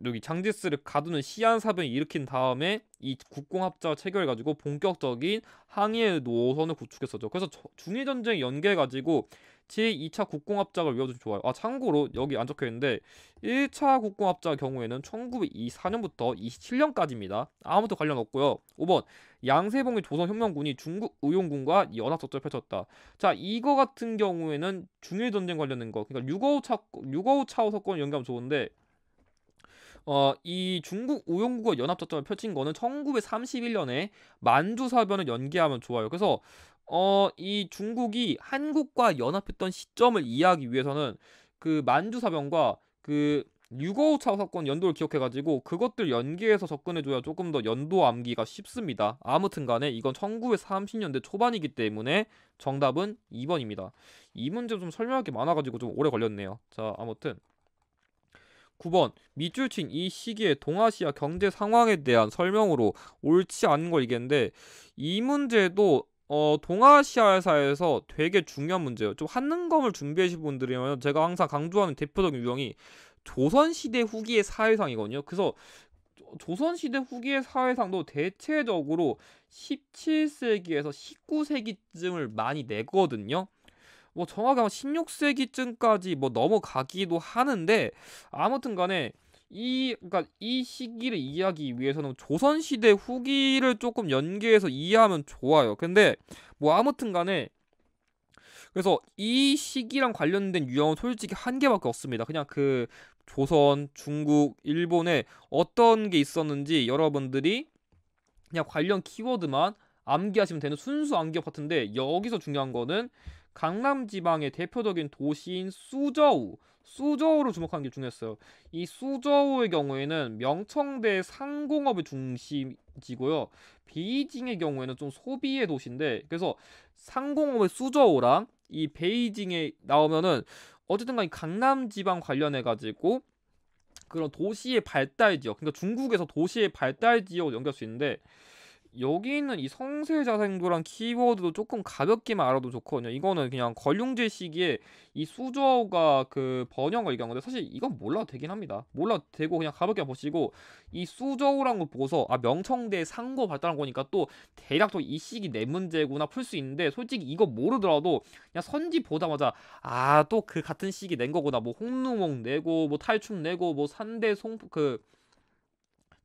여기 장제스를 가두는 시안사변을 일으킨 다음에 이 국공합자 체결해가지고 본격적인 항해 노선을 구축했었죠. 그래서 중해전쟁 연계해가지고 제2차 국공합작을 외워두면 좋아요. 아 참고로 여기 안 적혀있는데 1차 국공합작 경우에는 1924년부터 27년까지입니다. 아무도 관련 없고요. 5번 양세봉의 조선혁명군이 중국 의용군과 연합작전을 펼쳤다. 자 이거 같은 경우에는 중일전쟁 관련된 거 그러니까 6 5 차, 6 5차 연기하면 좋은데 어, 이 중국 우용국어 연합작전을 펼친 거는 1931년에 만주사변을 연기하면 좋아요. 그래서 어, 이 중국이 한국과 연합했던 시점을 이해하기 위해서는 그만주사변과그 유거우차 사건 연도를 기억해가지고 그것들 연계해서 접근해줘야 조금 더 연도 암기가 쉽습니다. 아무튼 간에 이건 1930년대 초반이기 때문에 정답은 2번입니다. 이 문제 좀 설명할 게 많아가지고 좀 오래 걸렸네요. 자, 아무튼 9번 밑줄 친이시기에 동아시아 경제 상황에 대한 설명으로 옳지 않은 걸 얘기했는데 이 문제도 어, 동아시아사에서 되게 중요한 문제예요. 좀 한능검을 준비하신 분들이면 제가 항상 강조하는 대표적인 유형이 조선시대 후기의 사회상이거든요. 그래서 조선시대 후기의 사회상도 대체적으로 17세기에서 19세기쯤을 많이 내거든요. 뭐정확 하면 16세기쯤까지 뭐 넘어가기도 하는데 아무튼 간에 이 그러니까 이 시기를 이해하기 위해서는 조선 시대 후기를 조금 연계해서 이해하면 좋아요. 근데 뭐 아무튼 간에 그래서 이 시기랑 관련된 유형은 솔직히 한 개밖에 없습니다. 그냥 그 조선, 중국, 일본에 어떤 게 있었는지 여러분들이 그냥 관련 키워드만 암기하시면 되는 순수 암기업 같은데 여기서 중요한 거는 강남 지방의 대표적인 도시인 수저우 수저우를 주목하는 게 중요했어요. 이 수저우의 경우에는 명청대 상공업의 중심지고요. 베이징의 경우에는 좀 소비의 도시인데 그래서 상공업의 수저우랑 이 베이징에 나오면은 어쨌든 간에 강남 지방 관련해 가지고 그런 도시의 발달 지역, 그러니까 중국에서 도시의 발달 지역을 연결할 수 있는데 여기 있는 이 성세자생도란 키워드도 조금 가볍게만 알아도 좋거든요. 이거는 그냥 걸륭제 시기에 이 수저가 그번영을 얘기한 건데 사실 이건 몰라도 되긴 합니다. 몰라도 되고 그냥 가볍게 보시고 이 수저우란 거 보고서 아 명청대 상고 발달한 거니까 또 대략 또 이 시기 내 문제구나 풀 수 있는데 솔직히 이거 모르더라도 그냥 선지 보자마자 아 또 그 같은 시기 낸 거구나 뭐 홍루몽 내고 뭐 탈춤 내고 뭐 산대 송그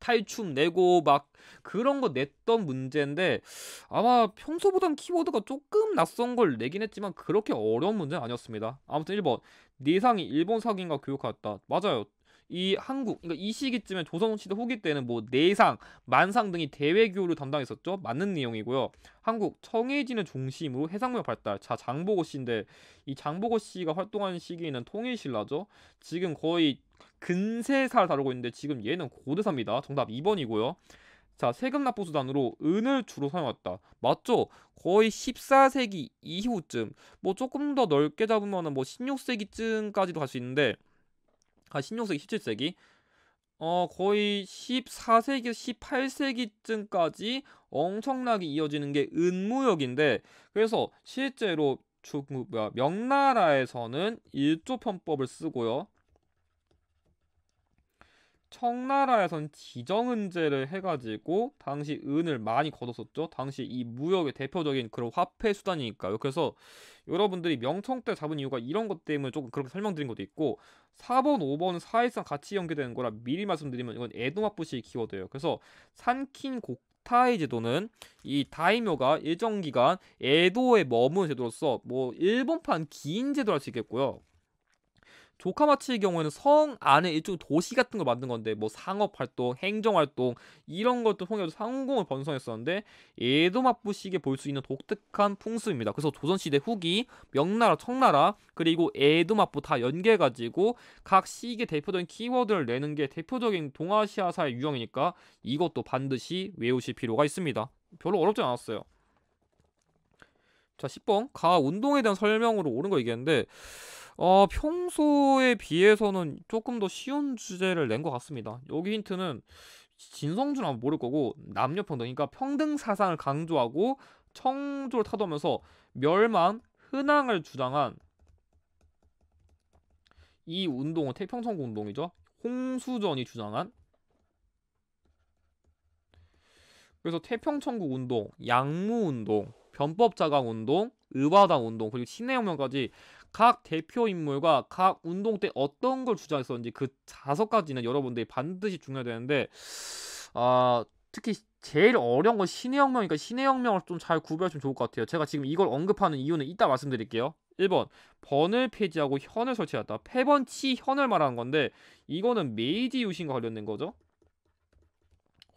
탈춤 내고 막 그런 거 냈던 문제인데 아마 평소보단 키보드가 조금 낯선 걸 내긴 했지만 그렇게 어려운 문제는 아니었습니다. 아무튼 1번 내상이 일본 사기인가 교육하였다. 맞아요. 이 한국 그러니까 이 시기쯤에 조선시대 후기 때는 뭐 내상, 만상 등이 대외 교류를 담당했었죠. 맞는 내용이고요. 한국 청해진을 중심으로 해상무역 발달. 자 장보고 씨인데 이 장보고 씨가 활동한 시기는 통일신라죠. 지금 거의 근세사를 다루고 있는데 지금 얘는 고대사입니다. 정답 2번이고요. 자, 세금 납부 수단으로 은을 주로 사용했다. 맞죠? 거의 14세기 이후쯤 뭐 조금 더 넓게 잡으면은 뭐 16세기쯤까지도 갈 수 있는데 아 16세기, 17세기 어 거의 14세기, 18세기쯤까지 엄청나게 이어지는 게 은무역인데 그래서 실제로 주, 그 뭐야, 명나라에서는 일조편법을 쓰고요. 청나라에선 지정은제를 해가지고 당시 은을 많이 거뒀었죠 당시 이 무역의 대표적인 그런 화폐 수단이니까요. 그래서 여러분들이 명청 때 잡은 이유가 이런 것 때문에 조금 그렇게 설명드린 것도 있고 4번, 5번은 사실상 같이 연계되는 거라 미리 말씀드리면 이건 에도마부시 키워드예요. 그래서 산킨 곡 타이 제도는 이 다이묘가 일정 기간 에도에 머문 제도로서 뭐 일본판 기인 제도라 할수 있겠고요. 조카마치의 경우에는 성 안에 일종 도시 같은 걸 만든 건데 뭐 상업 활동, 행정 활동 이런 것도 통해서 상공을 번성했었는데 에도마부식에 볼 수 있는 독특한 풍수입니다 그래서 조선시대 후기 명나라, 청나라 그리고 에도마부 다 연계해 가지고 각시기에 대표적인 키워드를 내는 게 대표적인 동아시아사의 유형이니까 이것도 반드시 외우실 필요가 있습니다. 별로 어렵지 않았어요. 자, 10번 가 운동에 대한 설명으로 오른 거 얘기했는데 어, 평소에 비해서는 조금 더 쉬운 주제를 낸 것 같습니다. 여기 힌트는 진성준 아마 모를 거고 남녀 평등, 이니까 그러니까 평등 사상을 강조하고 청조를 타도면서 멸망, 흔항을 주장한 이 운동은 태평천공 운동이죠. 홍수전이 주장한 그래서 태평천국 운동, 양무 운동, 변법자강 운동, 의화당 운동 그리고 신해혁명까지 각 대표 인물과 각 운동 때 어떤 걸 주장했었는지 그 다섯 가지는 여러분들이 반드시 중요되는데 아 특히 제일 어려운 건 신의 혁명이니까 신의 혁명을 좀 잘 구별하시면 좋을 것 같아요. 제가 지금 이걸 언급하는 이유는 이따 말씀드릴게요. 1번 번을 폐지하고 현을 설치했다. 패번치 현을 말하는 건데 이거는 메이지 유신과 관련된 거죠.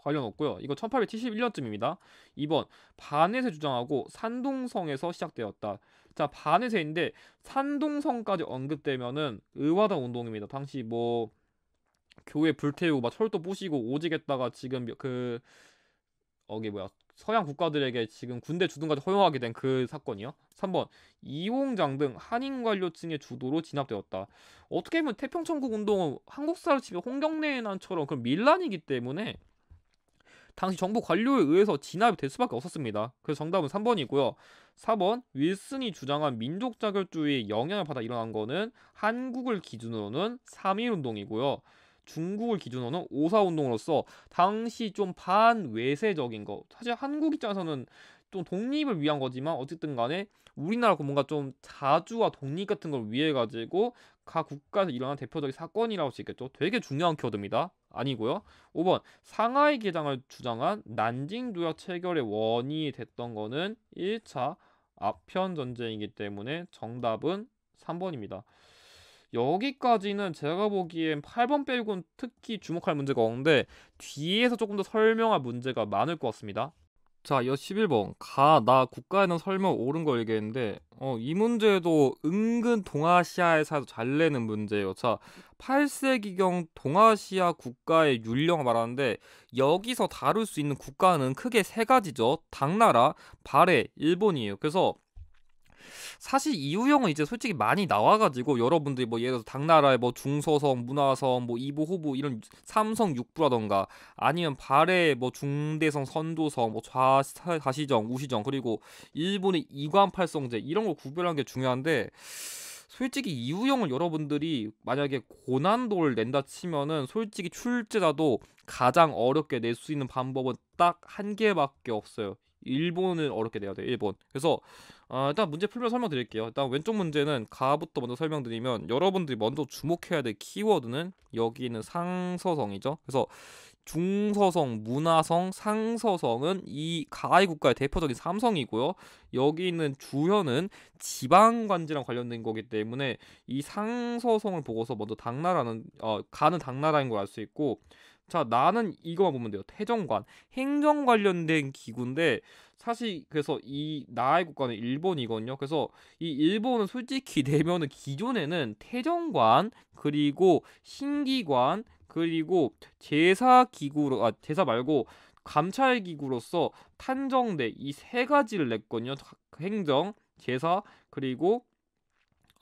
관련 없고요. 이거 1871년쯤입니다. 2번 반에서 주장하고 산동성에서 시작되었다. 자, 반에서인데 산동성까지 언급되면은 의화당 운동입니다. 당시 뭐 교회 불태우고 막 철도 부시고 오지겠다가 지금 그 어게 뭐야 서양 국가들에게 지금 군대 주둔까지 허용하게 된 그 사건이요. 3번 이홍장 등 한인 관료층의 주도로 진압되었다. 어떻게 보면 태평천국 운동은 한국사를 치면 홍경래 난처럼 그런 밀란이기 때문에 당시 정부 관료에 의해서 진압이 될 수밖에 없었습니다. 그래서 정답은 3번이고요. 4번 윌슨이 주장한 민족 자결주의 영향을 받아 일어난 거는 한국을 기준으로는 3.1 운동이고요. 중국을 기준으로는 5.4 운동으로서 당시 좀 반외세적인 거. 사실 한국 입장에서는 좀 독립을 위한 거지만 어쨌든 간에 우리나라가 그 뭔가 좀 자주와 독립 같은 걸 위해 가지고 각 국가에서 일어난 대표적인 사건이라고 할수겠죠 있 되게 중요한 키워드입니다. 아니고요. 5번 상하이 개장을 주장한 난징 조약 체결의 원인이 됐던 거는 1차 아편 전쟁이기 때문에 정답은 3번입니다. 여기까지는 제가 보기엔 8번 빼고는 특히 주목할 문제가 없는데 뒤에서 조금 더 설명할 문제가 많을 것 같습니다. 자, 여 11번. 가, 나, 국가에는 설명 옳은 걸 얘기했는데, 어, 이 문제도 은근 동아시아에서 잘 내는 문제예요. 자, 8세기경 동아시아 국가의 율령 을 말하는데, 여기서 다룰 수 있는 국가는 크게 세 가지죠. 당나라, 발해, 일본이에요. 그래서 사실 이우영은 이제 솔직히 많이 나와가지고 여러분들이 뭐 예를 들어 서 당나라의 뭐 중서성, 문화성, 뭐 이보 호보 이런 삼성 육부라던가 아니면 발해 의뭐 중대성, 선도성, 뭐 좌사시정, 우시정 그리고 일본의 이관팔성제 이런 걸 구별하는 게 중요한데 솔직히 이우영을 여러분들이 만약에 고난도를 낸다 치면은 솔직히 출제라도 가장 어렵게 낼 수 있는 방법은 딱 한 개밖에 없어요. 일본을 어렵게 내야 돼. 일본. 그래서 아, 일단 문제 풀면 설명드릴게요. 일단 왼쪽 문제는 가부터 먼저 설명드리면 여러분들이 먼저 주목해야 될 키워드는 여기 있는 상서성이죠. 그래서 중서성, 문화성, 상서성은 이 가해 국가의 대표적인 삼성이고요. 여기 있는 주현은 지방관제랑 관련된 거기 때문에 이 상서성을 보고서 먼저 당나라는 어, 가는 당나라인 걸 알 수 있고 자 나는 이거만 보면 돼요. 태정관 행정 관련된 기구인데 사실 그래서 이 나의 국가는 일본이거든요. 그래서 이 일본은 솔직히 내면은 기존에는 태정관 그리고 신기관 그리고 제사 기구로 아 제사 말고 감찰 기구로서 탄정대 이 세 가지를 냈거든요. 행정, 제사 그리고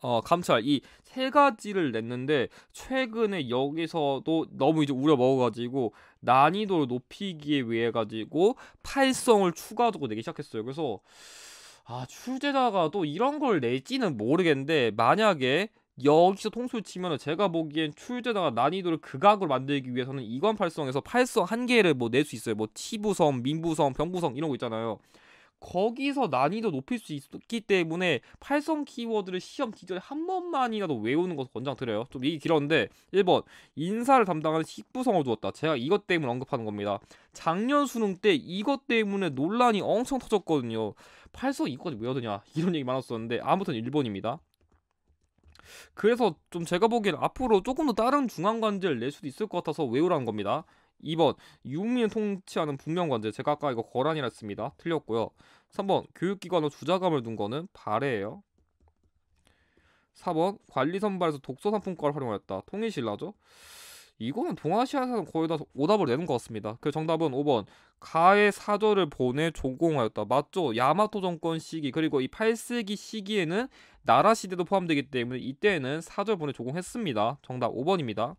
어, 감찰 이 세 가지를 냈는데 최근에 여기서도 너무 이제 우려 먹어가지고 난이도를 높이기 위해 가지고 파일성을 추가적으로 내기 시작했어요. 그래서 아 출제자가 또 이런 걸 낼지는 모르겠는데 만약에 여기서 통수를 치면은 제가 보기엔 출제자가 난이도를 극악으로 만들기 위해서는 이관 팔성에서 팔성 한 개를 뭐 낼 수 있어요. 뭐 티부성, 민부성, 병부성 이런 거 있잖아요. 거기서 난이도 높일 수 있기 때문에 팔성 키워드를 시험 기전에 한 번만이라도 외우는 것을 권장드려요. 좀 얘기 길었는데 1번 인사를 담당하는 식부성을 두었다. 제가 이것 때문에 언급하는 겁니다. 작년 수능 때 이것 때문에 논란이 엄청 터졌거든요. 팔성 이거까지 왜하느냐 이런 얘기 많았었는데 아무튼 1번입니다. 그래서 좀 제가 보기엔 앞으로 조금 더 다른 중앙 관제를 낼 수도 있을 것 같아서 외우라는 겁니다. 2번 유민을 통치하는 북명관제 제가 아까 이거 거란이라 했습니다. 틀렸고요. 3번 교육기관으로 주자감을 둔 거는 발해예요. 4번 관리 선발에서 독서 상품권을 활용하였다. 통일신라죠? 이거는 동아시아에서는 거의 다 오답을 내는 것 같습니다. 그 정답은 5번 가해 사절을 보내 조공하였다. 맞죠? 야마토 정권 시기 그리고 이 8세기 시기에는 나라 시대도 포함되기 때문에 이때에는 사절 보내 조공했습니다. 정답 5번입니다.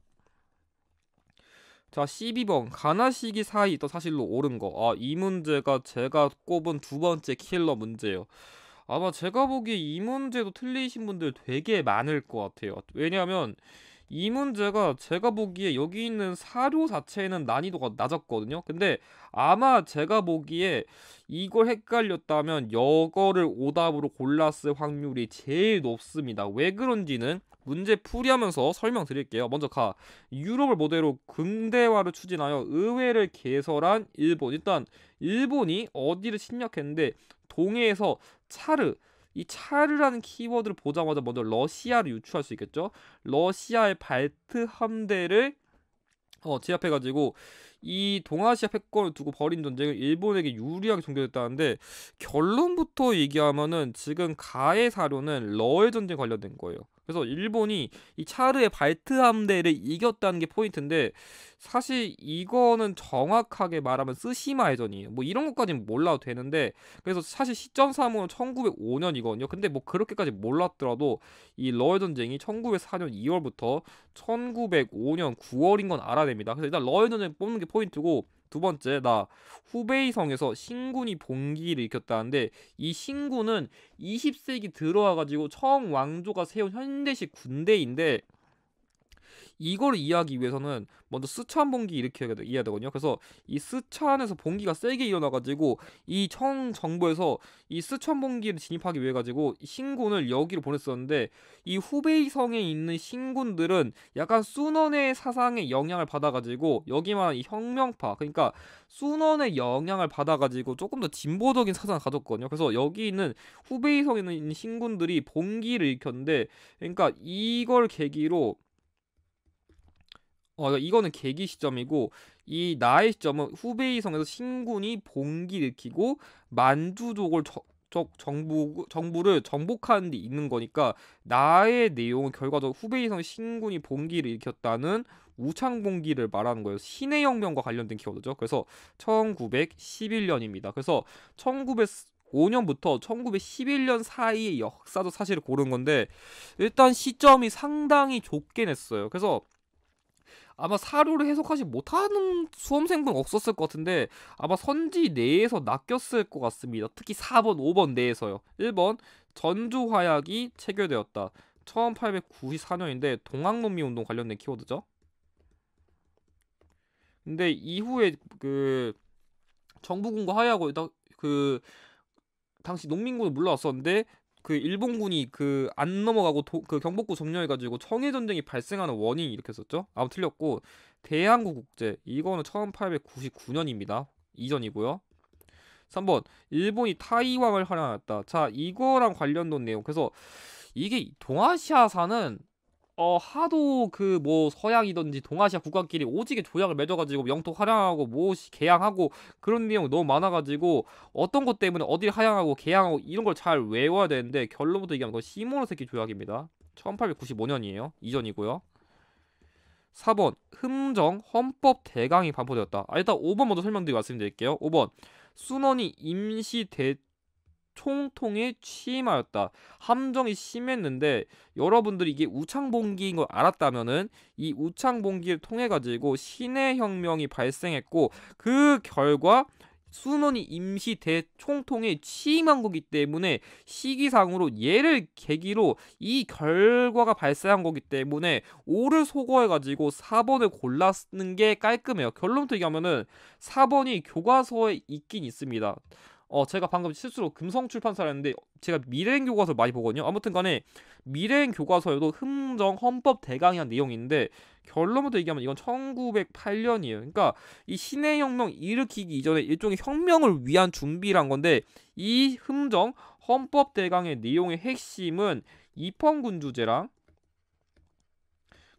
자 12번 가나시기 사이 또 사실로 옳은 거. 아이 문제가 제가 꼽은 두 번째 킬러 문제예요. 아마 제가 보기에 이 문제도 틀리신 분들 되게 많을 것 같아요. 왜냐하면 이 문제가 제가 보기에 여기 있는 사료 자체에는 난이도가 낮았거든요. 근데 아마 제가 보기에 이걸 헷갈렸다면 여거를 오답으로 골랐을 확률이 제일 높습니다. 왜 그런지는 문제 풀이하면서 설명드릴게요. 먼저 가. 유럽을 모델로 근대화를 추진하여 의회를 개설한 일본. 일단 일본이 어디를 침략했는데 동해에서 차르 이 차르라는 키워드를 보자마자 먼저 러시아를 유추할 수 있겠죠. 러시아의 발트 함대를 어, 제압해가지고 이 동아시아 패권을 두고 벌인 전쟁은 일본에게 유리하게 종결됐다는데 결론부터 얘기하면은 지금 가해 사료는 러의 전쟁 관련된 거예요. 그래서 일본이 이 차르의 발트함대를 이겼다는 게 포인트인데 사실 이거는 정확하게 말하면 쓰시마 해전이에요. 뭐 이런 것까지는 몰라도 되는데 그래서 사실 시점 삼은 1905년이거든요. 근데 뭐 그렇게까지 몰랐더라도 이 러일 전쟁이 1904년 2월부터 1905년 9월인 건알아야됩니다 그래서 일단 러일 전쟁 뽑는 게 포인트고 두 번째 나 후베이성에서 신군이 봉기를 일으켰다는데 이 신군은 20세기 들어와가지고 청왕조가 세운 현대식 군대인데 이걸 이해하기 위해서는 먼저 스찬 봉기 이렇게 이해해야 되거든요. 그래서 이 스찬에서 봉기가 세게 일어나가지고 이 청 정부에서 이 스찬 봉기를 진입하기 위해 가지고 신군을 여기로 보냈었는데 이 후베이성에 있는 신군들은 약간 순원의 사상에 영향을 받아가지고 여기만 이 혁명파 그러니까 순원의 영향을 받아가지고 조금 더 진보적인 사상을 가졌거든요. 그래서 여기 있는 후베이성에 있는 신군들이 봉기를 일으켰는데 그러니까 이걸 계기로 어, 이거는 계기 시점이고 이 나의 시점은 후베이성에서 신군이 봉기 일으키고 만주족을 저, 저, 정부 정부를 정복하는 데 있는 거니까 나의 내용은 결과적으로 후베이성 신군이 봉기를 일으켰다는 우창봉기를 말하는 거예요. 신의 혁명과 관련된 키워드죠. 그래서 1911년입니다. 그래서 1905년부터 1911년 사이의 역사도사실 고른 건데 일단 시점이 상당히 좁게 냈어요. 그래서 아마 사료를 해석하지 못하는 수험생분 없었을 것 같은데 아마 선지 내에서 낚였을 것 같습니다. 특히 4번, 5번 내에서요. 1번 전주 화약이 체결되었다. 1894년인데 동학농민 운동 관련된 키워드죠. 근데 이후에 그 정부군과 하야고 그 당시 농민군을 물러왔었는데 그 일본군이 그 안 넘어가고 도, 그 경복구 점령해가지고 청해 전쟁이 발생하는 원인이 이렇게 썼죠. 아무 틀렸고 대한국 국제 이거는 1899년입니다. 이전이고요. 3번 일본이 타이왕을 활용했다. 자 이거랑 관련된 내용. 그래서 이게 동아시아사는 어, 하도 그 뭐 서양이든지 동아시아 국가끼리 오지게 조약을 맺어가지고 영토 화량하고 무엇이 뭐 개항하고 그런 내용 너무 많아가지고 어떤 것 때문에 어디를 화양하고 개항하고 이런 걸 잘 외워야 되는데 결론부터 얘기하면 건 시모노세키 조약입니다. 1895년이에요. 이전이고요. 4번 흠정 헌법 대강이 반포되었다. 아, 일단 5번 먼저 설명드리고 말씀드릴게요. 5번 순원이 임시 대, 총통에 취임하였다. 함정이 심했는데 여러분들이 이게 우창봉기인 걸 알았다면은 이 우창봉기를 통해 가지고 신해 혁명이 발생했고 그 결과 수논이 임시 대총통에 취임한 거기 때문에 시기상으로 예를 계기로 이 결과가 발생한 거기 때문에 오를 소거해가지고 4번을 골랐는 게 깔끔해요. 결론부터 얘기하면은 4번이 교과서에 있긴 있습니다. 어 제가 방금 실수로 금성 출판사라 했는데 제가 미래행 교과서를 많이 보거든요. 아무튼 간에 미래행 교과서에도 흠정 헌법 대강이란 내용이 있는데 결론부터 얘기하면 이건 1908년이에요. 그러니까 이 신해 혁명 일으키기 이전에 일종의 혁명을 위한 준비란 건데 이 흠정 헌법 대강의 내용의 핵심은 입헌군주제랑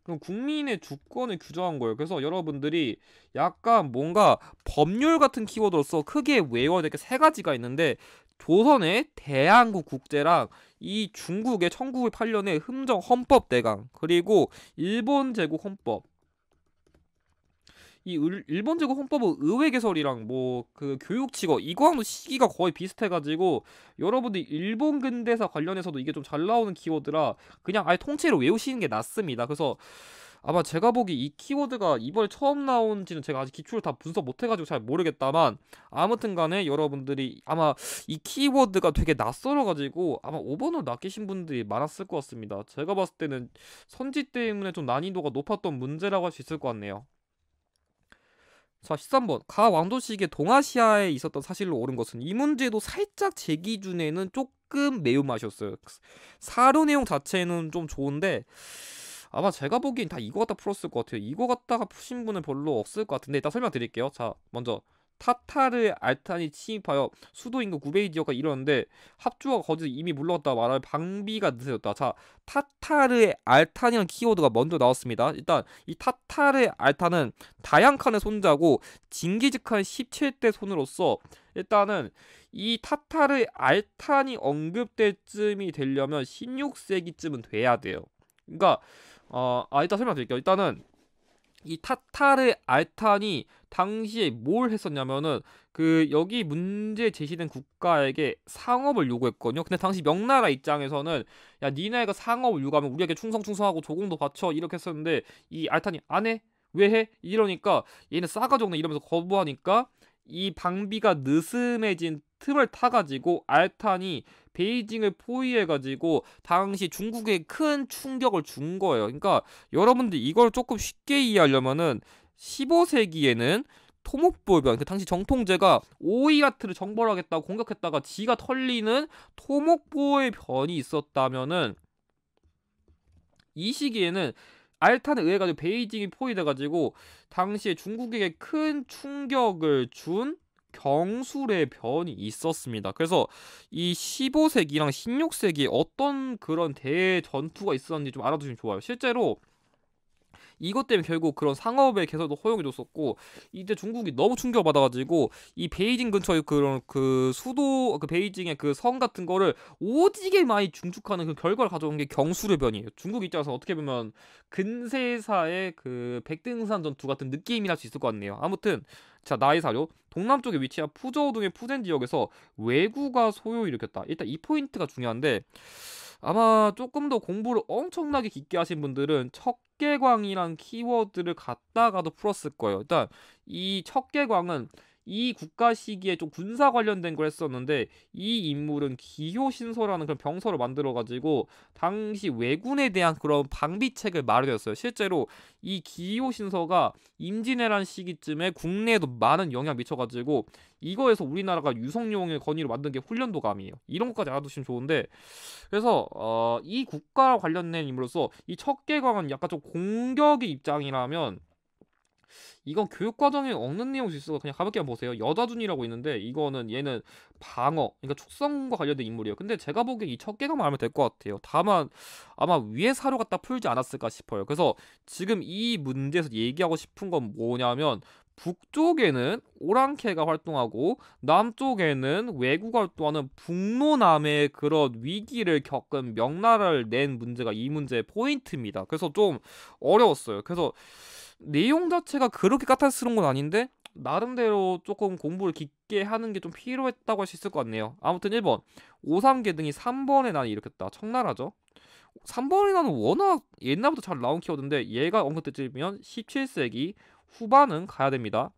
그럼 국민의 주권을 규정한 거예요. 그래서 여러분들이 약간 뭔가 법률 같은 키워드로서 크게 외워야 될 게 세 가지가 있는데 조선의 대한국 국제랑 이 중국의 1908년의 흠정 헌법 대강 그리고 일본 제국 헌법 이 일본 제국 헌법의 의회 개설이랑 뭐 그 교육 직업 이거하고 시기가 거의 비슷해가지고 여러분들 일본 근대사 관련해서도 이게 좀 잘 나오는 키워드라 그냥 아예 통째로 외우시는 게 낫습니다. 그래서 아마 제가 보기 이 키워드가 이번에 처음 나온지는 제가 아직 기출을 다 분석 못해가지고 잘 모르겠다만 아무튼간에 여러분들이 아마 이 키워드가 되게 낯설어가지고 아마 5번으로 낚이신 분들이 많았을 것 같습니다. 제가 봤을 때는 선지 때문에 좀 난이도가 높았던 문제라고 할 수 있을 것 같네요. 자 13번 가 왕도식의 동아시아에 있었던 사실로 옳은 것은 이 문제도 살짝 제 기준에는 조금 매운맛이었어요 사료 내용 자체는 좀 좋은데 아마 제가 보기엔 다 이거 갖다 풀었을 것 같아요 이거 갖다가 푸신 분은 별로 없을 것 같은데 일단 설명드릴게요 자 먼저 타타르 알탄이 침입하여 수도 인근 구베이 지역과 이러는데 합주와 거짓 이미 물러갔다 말하면 방비가 늦어졌다. 자, 타타르의 알탄이라는 키워드가 먼저 나왔습니다. 일단 이 타타르의 알탄은 다양칸의 손자고 징기즈칸 17대 손으로서 일단은 이 타타르의 알탄이 언급될 쯤이 되려면 16세기쯤은 돼야 돼요. 그러니까 어, 아 일단 설명드릴게요. 일단은 이 타타르의 알탄이 당시에 뭘 했었냐면은 그 여기 문제 제시된 국가에게 상업을 요구했거든요. 근데 당시 명나라 입장에서는 야 니네가 상업을 요구하면 우리에게 충성충성하고 조공도 바쳐 이렇게 했었는데 이 알탄이 안 해? 왜 해? 이러니까 얘는 싸가지 없네 이러면서 거부하니까 이 방비가 느슨해진 틈을 타가지고 알탄이 베이징을 포위해가지고 당시 중국에 큰 충격을 준 거예요. 그러니까 여러분들 이걸 조금 쉽게 이해하려면은 15세기에는 토목보병 그 당시 정통제가 오이아트를 정벌하겠다고 공격했다가 지가 털리는 토목보의 변이 있었다면은 이 시기에는 알탄에 의해 가지고 베이징이 포위돼 가지고 당시에 중국에게 큰 충격을 준 경술의 변이 있었습니다. 그래서 이 15세기랑 1 6세기 어떤 그런 대전투가 있었는지 좀 알아두시면 좋아요. 실제로 이것 때문에 결국 그런 상업의 개설도 허용이줬었고 이때 중국이 너무 충격받아가지고 이 베이징 근처의 그런 그 수도 그 베이징의 그 성 같은 거를 오지게 많이 중축하는 그 결과를 가져온 게 경수려변이에요. 중국 입장에서 어떻게 보면 근세사의 그 백등산 전투 같은 느낌이날수 있을 것 같네요. 아무튼 자 나이사료 동남쪽에 위치한 푸저우 등의 푸젠 지역에서 왜구가 소요일으켰다. 일단 이 포인트가 중요한데 아마 조금 더 공부를 엄청나게 깊게 하신 분들은 척 척계광이란 키워드를 갖다가도 풀었을 거예요. 일단 그러니까 이 척계광은 이 국가 시기에 좀 군사 관련된 걸 했었는데 이 인물은 기효신서라는 그런 병서를 만들어 가지고 당시 왜군에 대한 그런 방비책을 마련했어요. 실제로 이 기효신서가 임진왜란 시기쯤에 국내에도 많은 영향 을 미쳐 가지고 이거에서 우리나라가 유성용의 건의로 만든 게 훈련도감이에요. 이런 것까지 알아두시면 좋은데 그래서 어, 이 국가와 관련된 인물로서 이 척계강은 약간 좀 공격의 입장이라면 이건 교육과정에 없는 내용일 수 있어서 그냥 가볍게 한번 보세요. 여다준이라고 있는데 이거는 얘는 방어, 그러니까 축성과 관련된 인물이에요. 근데 제가 보기엔 이 첫 개가만 알면 될 것 같아요. 다만 아마 위에 사료 가딱 풀지 않았을까 싶어요. 그래서 지금 이 문제에서 얘기하고 싶은 건 뭐냐면 북쪽에는 오랑캐가 활동하고 남쪽에는 외국 활동하는 북로남의 그런 위기를 겪은 명나라를 낸 문제가 이 문제의 포인트입니다. 그래서 좀 어려웠어요. 그래서 내용 자체가 그렇게 까탈스러운 건 아닌데 나름대로 조금 공부를 깊게 하는 게 좀 필요했다고 할 수 있을 것 같네요. 아무튼 1번 53개 등이 3번의 난이 렇으켰다 청나라죠. 3번의 나은 워낙 옛날부터 잘 나온 키워드인데 얘가 언급됐으면 17세기 후반은 가야 됩니다.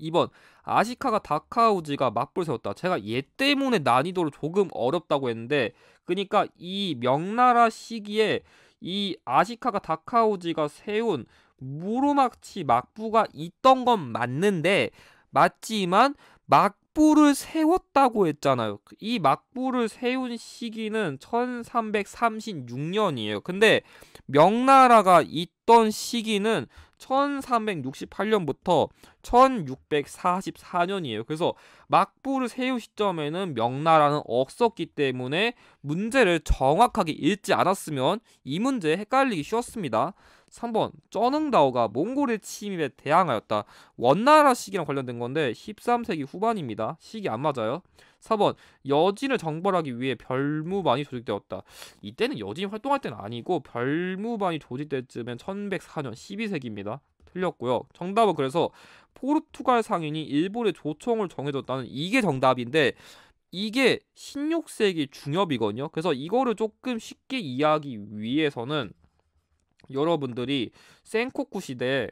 2번 아시카가 다카우지가 맞불 세웠다. 제가 얘 때문에 난이도를 조금 어렵다고 했는데 그러니까 이 명나라 시기에 이 아시카가 다카우지가 세운 무로막치 막부가 있던 건 맞는데 맞지만 막부를 세웠다고 했잖아요. 이 막부를 세운 시기는 1336년이에요. 근데 명나라가 있던 시기는 1368년부터 1644년이에요. 그래서 막부를 세운 시점에는 명나라는 없었기 때문에 문제를 정확하게 읽지 않았으면 이 문제 에 헷갈리기 쉬웠습니다. 3번 쩌능다오가 몽골의 침입에 대항하였다. 원나라 시기랑 관련된 건데 13세기 후반입니다. 시기 안 맞아요. 4번 여진을 정벌하기 위해 별무반이 조직되었다. 이때는 여진이 활동할 때는 아니고 별무반이 조직될 쯤엔 1104년 12세기입니다. 틀렸고요. 정답은 그래서 포르투갈 상인이 일본의 조총을 정해줬다는 이게 정답인데 이게 16세기 중엽이거든요. 그래서 이거를 조금 쉽게 이해하기 위해서는 여러분들이 센코쿠 시대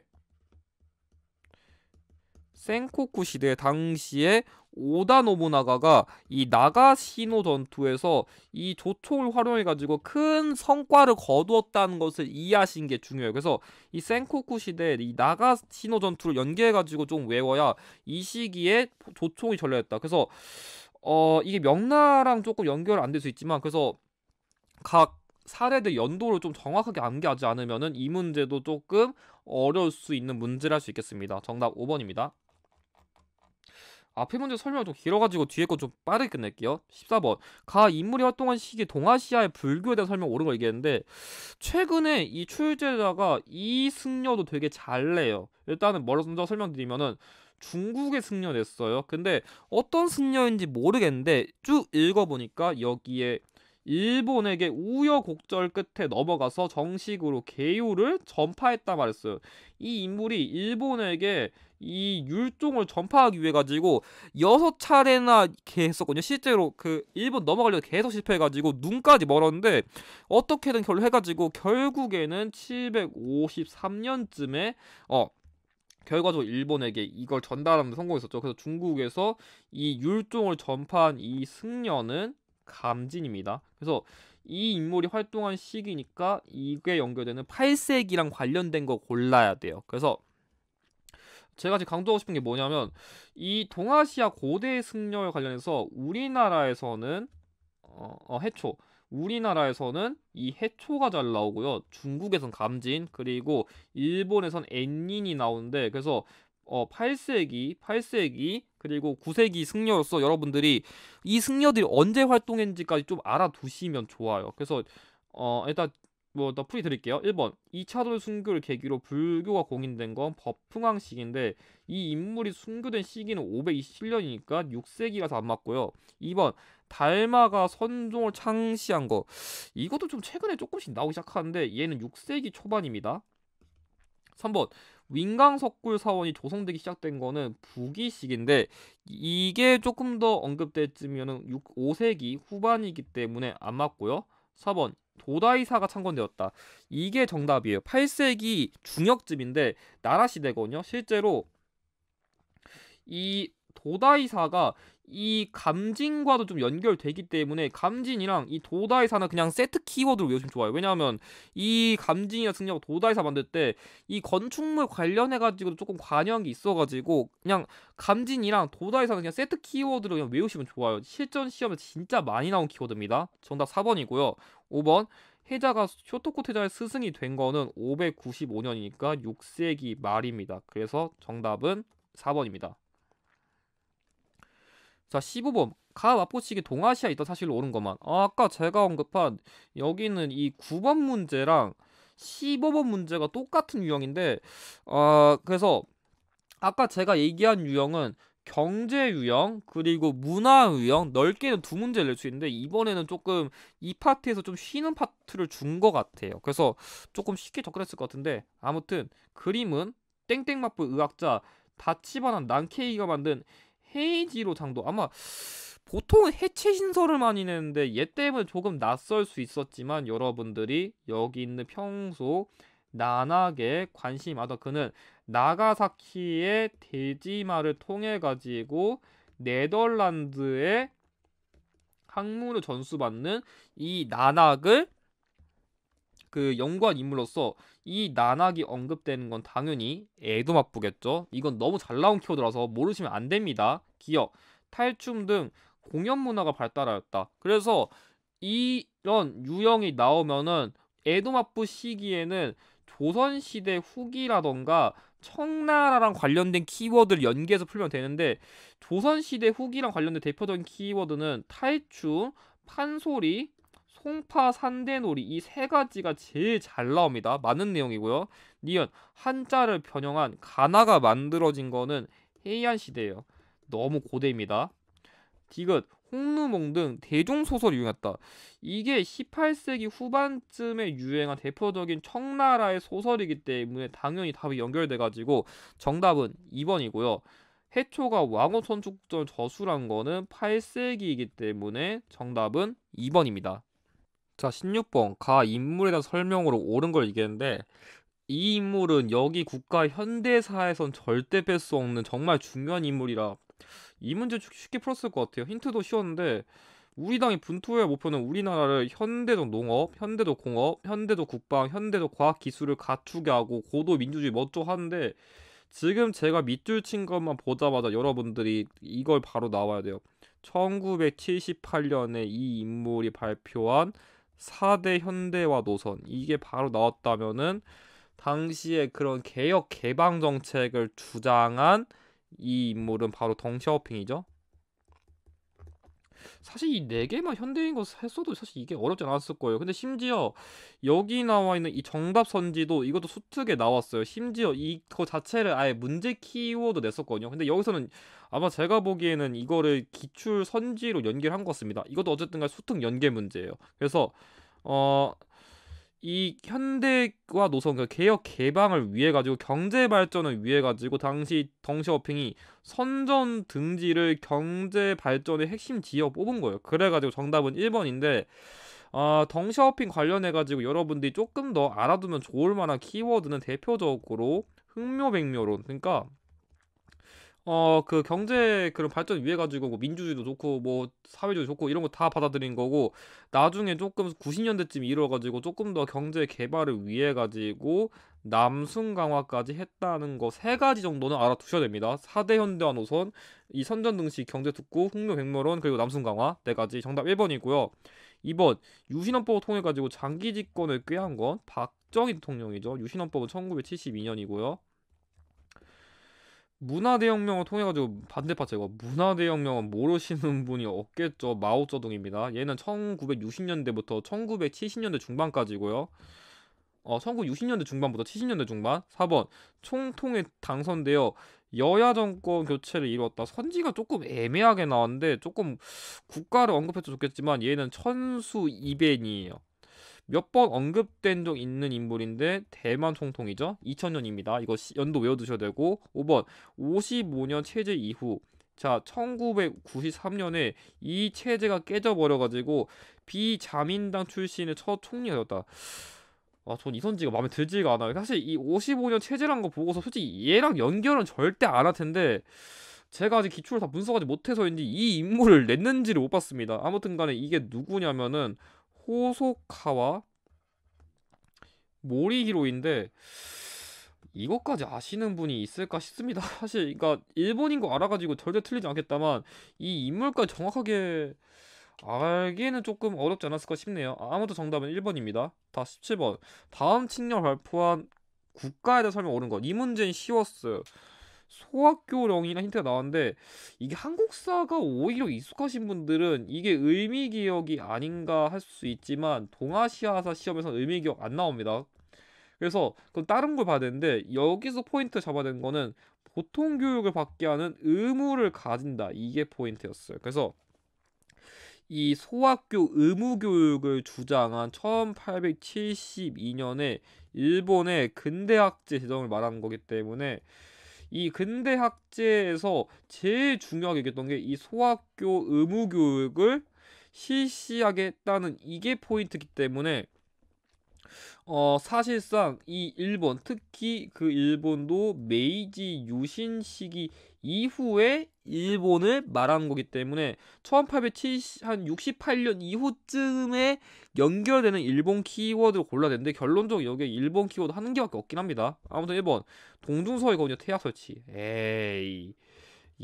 센코쿠 시대 당시에 오다 노부나가가 이 나가시노 전투에서 이 조총을 활용해가지고 큰 성과를 거두었다는 것을 이해하신 게 중요해요. 그래서 이 센코쿠 시대 이 나가시노 전투를 연계해가지고 좀 외워야 이 시기에 조총이 전래했다. 그래서 어 이게 명나랑 조금 연결 안 될 수 있지만 그래서 각 사례들 연도를 좀 정확하게 암기하지 않으면은 이 문제도 조금 어려울 수 있는 문제를할 수 있겠습니다. 정답 5번입니다. 앞에 문제 설명이 좀 길어가지고 뒤에 거 좀 빠르게 끝낼게요. 14번. 가 인물이 활동한 시기 동아시아의 불교에 대한 설명 오른 걸 얘기했는데 최근에 이 출제자가 이 승려도 되게 잘 내요. 일단은 먼저 설명드리면은 중국의 승려 냈어요. 근데 어떤 승려인지 모르겠는데 쭉 읽어보니까 여기에 일본에게 우여곡절 끝에 넘어가서 정식으로 개요를 전파했다 말했어요. 이 인물이 일본에게 이 율종을 전파하기 위해 가지고 여섯 차례나 했었거든요. 실제로 그 일본 넘어가려고 계속 실패해가지고 눈까지 멀었는데 어떻게든 결로 해가지고 결국에는 753년쯤에 어 결과적으로 일본에게 이걸 전달하는 데 성공했었죠. 그래서 중국에서 이 율종을 전파한 이 승려는 감진입니다. 그래서 이 인물이 활동한 시기니까 이게 연결되는 8세기랑 관련된 거 골라야 돼요. 그래서 제가 지금 강조하고 싶은 게 뭐냐면 이 동아시아 고대 승려에 관련해서 우리나라에서는 어, 어, 해초 우리나라에서는 이 해초가 잘 나오고요. 중국에선 감진, 그리고 일본에선 엔닌이 나오는데 그래서 어, 8세기, 8세기, 그리고 9세기 승려로서 여러분들이 이 승려들이 언제 활동했는지까지 좀 알아두시면 좋아요. 그래서 어, 일단 뭐더 풀이 드릴게요. 1번 이차 돌 순교를 계기로 불교가 공인된 건 법흥왕 시기인데 이 인물이 순교된 시기는 527년이니까 6세기라서 안 맞고요. 2번 달마가 선종을 창시한 거 이것도 좀 최근에 조금씩 나오기 시작하는데 얘는 6세기 초반입니다. 3번 윙강석굴 사원이 조성되기 시작된 거는 부기식인데 이게 조금 더 언급됐으면 5세기 후반이기 때문에 안 맞고요. 4번 도다이사가 창건되었다. 이게 정답이에요. 8세기 중역쯤인데 나라 시대거든요. 실제로 이 도다이사가 이 감진과도 좀 연결되기 때문에 감진이랑 이 도다이사는 그냥 세트 키워드로 요즘 좋아요. 왜냐하면 이 감진이나 승려가 도다이사 만들 때 이 건축물 관련해가지고도 조금 관여한 게 있어가지고 그냥 감진이랑 도다이사는 그냥 세트 키워드로 그냥 외우시면 좋아요. 실전 시험에 진짜 많이 나온 키워드입니다. 정답 4번이고요. 5번 해자가 쇼토코 태자의 스승이 된 거는 595년이니까 6세기 말입니다. 그래서 정답은 4번입니다. 자 15번 가와포시기 동아시아 있다 사실로 옳은 것만 아, 까 제가 언급한 여기는 이 9번 문제랑 15번 문제가 똑같은 유형인데 아 그래서 아까 제가 얘기한 유형은 경제 유형 그리고 문화 유형 넓게는 두 문제를 낼 수 있는데 이번에는 조금 이 파트에서 좀 쉬는 파트를 준 것 같아요 그래서 조금 쉽게 접근했을 것 같은데 아무튼 그림은 땡땡 마볼 의학자 다치바난 난케이가 만든 헤이지로 장도 아마 보통 해체 신설을 많이 내는데 얘 때문에 조금 낯설 수 있었지만 여러분들이 여기 있는 평소 난하게 관심하던 그는 나가사키의 대지마를 통해 가지고 네덜란드의 학문을 전수받는 이 난학을 그연관 인물로서 이 난학이 언급되는 건 당연히 애도 맛보겠죠. 이건 너무 잘 나온 키워드라서 모르시면 안 됩니다. 기억, 탈춤 등 공연 문화가 발달하였다. 그래서 이런 유형이 나오면은 애도 맛부 시기에는 조선시대 후기라던가 청나라랑 관련된 키워드를 연계해서 풀면 되는데 조선시대 후기랑 관련된 대표적인 키워드는 탈춤, 판소리, 송파 산대놀이 이 세 가지가 제일 잘 나옵니다. 많은 내용이고요. 니은 한자를 변형한 가나가 만들어진 거는 헤이안 시대예요. 너무 고대입니다. 디귿 홍루몽 등 대중 소설이 유행했다. 이게 18세기 후반쯤에 유행한 대표적인 청나라의 소설이기 때문에 당연히 답이 연결돼 가지고 정답은 2번이고요. 해초가 왕호 선축전 저술한 거는 8세기이기 때문에 정답은 2번입니다. 자, 16번. 가 인물에 대한 설명으로 옳은 걸 얘기했는데 이 인물은 여기 국가 현대사에선 절대 뺄수 없는 정말 중요한 인물이라 이 문제 쉽게 풀었을 것 같아요. 힌트도 쉬웠는데 우리 당의 분투의 목표는 우리나라를 현대적 농업, 현대적 공업, 현대적 국방, 현대적 과학 기술을 갖추게 하고 고도 민주주의 멋져 하는데 지금 제가 밑줄 친 것만 보자마자 여러분들이 이걸 바로 나와야 돼요. 1978년에 이 인물이 발표한 4대 현대화 노선 이게 바로 나왔다면은 당시에 그런 개혁 개방 정책을 주장한 이 인물은 바로 덩샤오핑이죠. 사실 이 네 개만 현대인 거 했어도 사실 이게 어렵지 않았을 거예요. 근데 심지어 여기 나와 있는 이 정답 선지도 이것도 수특에 나왔어요. 심지어 이거 자체를 아예 문제 키워드 냈었거든요. 근데 여기서는 아마 제가 보기에는 이거를 기출 선지로 연결한 것 같습니다. 이것도 어쨌든 간 수특 연계 문제예요. 그래서 어이 현대화 노선 그 개혁 개방을 위해 가지고 경제 발전을 위해 가지고 당시 덩시어핑이 선전 등지를 경제 발전의 핵심 지역 뽑은 거예요. 그래 가지고 정답은 1번인데 어, 아, 덩시어핑 관련해 가지고 여러분들이 조금 더 알아두면 좋을 만한 키워드는 대표적으로 흑묘백묘론 그러니까 어, 그 경제 그런 발전 위해 가지고 뭐 민주주의도 좋고 뭐 사회주의 좋고 이런 거 다 받아들인 거고 나중에 조금 90년대쯤 이뤄 가지고 조금 더 경제 개발을 위해 가지고 남순 강화까지 했다는 거 세 가지 정도는 알아두셔야 됩니다. 4대 현대화 노선, 이 선전등식 경제 특구, 흑묘 백모론 그리고 남순 강화 네 가지 정답 1번이고요. 2번 유신헌법을 통해 가지고 장기 집권을 꾀한 건 박정희 대통령이죠. 유신헌법은 1972년이고요. 문화대혁명을 통해가지고 반대파 제가 문화대혁명은 모르시는 분이 없겠죠. 마오쩌둥입니다. 얘는 1960년대부터 1970년대 중반까지고요. 어, 1960년대 중반부터 70년대 중반 4번 총통에 당선되어 여야 정권 교체를 이루었다 선지가 조금 애매하게 나왔는데 조금 국가를 언급해도 좋겠지만 얘는 천수 이벤이에요. 몇번 언급된 적 있는 인물인데 대만 총통이죠. 2000년입니다. 이거 연도 외워두셔야 되고 5번 55년 체제 이후 자 1993년에 이 체제가 깨져버려가지고 비자민당 출신의 첫 총리가 되었다. 아, 전 이선지가 마음에 들지가 않아요. 사실 이 55년 체제란 거 보고서 솔직히 얘랑 연결은 절대 안 할 텐데 제가 아직 기출을 다 분석하지 못해서인지 이 인물을 냈는지를 못 봤습니다. 아무튼 간에 이게 누구냐면은 호소카와 모리히로인데 이것까지 아시는 분이 있을까 싶습니다. 사실 그러니까 일본인 거 알아가지고 절대 틀리지 않겠다만 이 인물까지 정확하게 알기에는 조금 어렵지 않았을까 싶네요. 아무튼 정답은 1번입니다. 다 17번. 다음 칙렬 발표한 국가에 대한 설명 옳은 것. 이 문제는 쉬웠어요. 소학교령이라는 힌트가 나왔는데 이게 한국사가 오히려 익숙하신 분들은 이게 의미 기억이 아닌가 할 수 있지만 동아시아사 시험에서 의미 기억 안 나옵니다. 그래서 그 다른 걸 봐야 되는데 여기서 포인트 잡아야 되는 거는 보통 교육을 받게 하는 의무를 가진다. 이게 포인트였어요. 그래서 이 소학교 의무 교육을 주장한 1872년에 일본의 근대학제 제정을 말하는 거기 때문에 이 근대 학제에서 제일 중요하게 얘기했던 게 이 소학교 의무 교육을 실시하겠다는 이게 포인트기 이 때문에 어 사실상 이 일본 특히 그 일본도 메이지 유신 시기 이후에 일본을 말하는 거기 때문에 1868년 7 0한 이후쯤에 연결되는 일본 키워드를 골라야 되는데 결론적으로 여기에 일본 키워드 하는 게밖에 없긴 합니다. 아무튼 1번 동중서해거든요. 태아 설치. 에이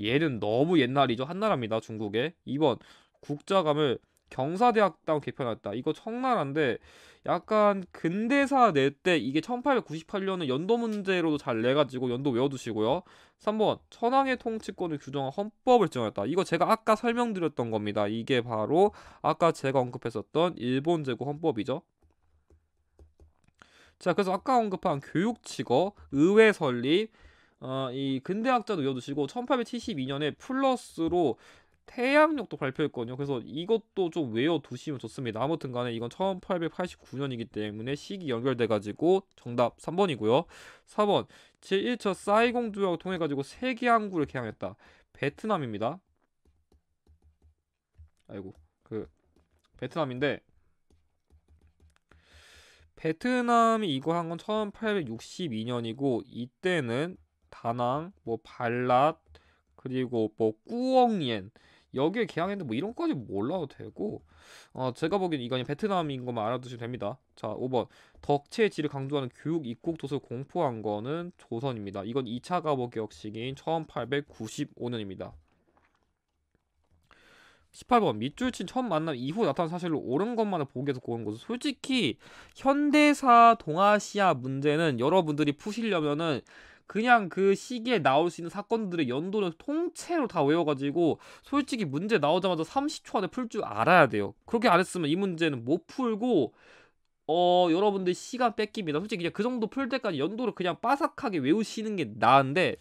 얘는 너무 옛날이죠. 한나라입니다. 중국에. 2번 국자감을 경사대학당 개편이었다. 이거 청나라인데 약간 근대사 낼 때 이게 1898년은 연도 문제로도 잘 내가지고 연도 외워두시고요. 3번 천황의 통치권을 규정한 헌법을 정했다. 이거 제가 아까 설명드렸던 겁니다. 이게 바로 아까 제가 언급했었던 일본 제국 헌법이죠. 자 그래서 아까 언급한 교육치거, 의회 설립, 어, 이 근대학자도 외워두시고 1872년에 플러스로 태양력도 발표했거든요. 그래서 이것도 좀 외워두시면 좋습니다. 아무튼 간에 이건 1889년이기 때문에 시기 연결돼가지고 정답 3번이고요. 4번 제1차 사이공 조약을 통해가지고 세계 항구를 개항했다. 베트남입니다. 아이고 그 베트남인데 베트남이 이거 한건 1862년이고 이때는 다낭, 뭐 발랏, 그리고 뭐 꾸엉옌 여기에 개항했는데 뭐 이런 거까지 몰라도 뭐 되고 어, 제가 보기엔 이건 베트남인 것만 알아두시면 됩니다. 자 5번 덕체의 질을 강조하는 교육 입국 도서를 공포한 거는 조선입니다. 이건 2차 가보 개혁식인 1895년입니다. 18번 밑줄친 첫 만남 이후 나타난 사실로 옳은 것만을 보기에서 고른 것은 솔직히 현대사 동아시아 문제는 여러분들이 푸시려면은 그냥 그 시기에 나올 수 있는 사건들의 연도를 통째로 다 외워가지고 솔직히 문제 나오자마자 30초 안에 풀 줄 알아야 돼요. 그렇게 안 했으면 이 문제는 못 풀고 어 여러분들 시간 뺏깁니다. 솔직히 그냥 그 정도 풀 때까지 연도를 그냥 빠삭하게 외우시는 게 나은데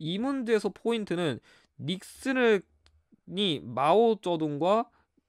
이 문제에서 포인트는 닉슨이 마오쩌둥과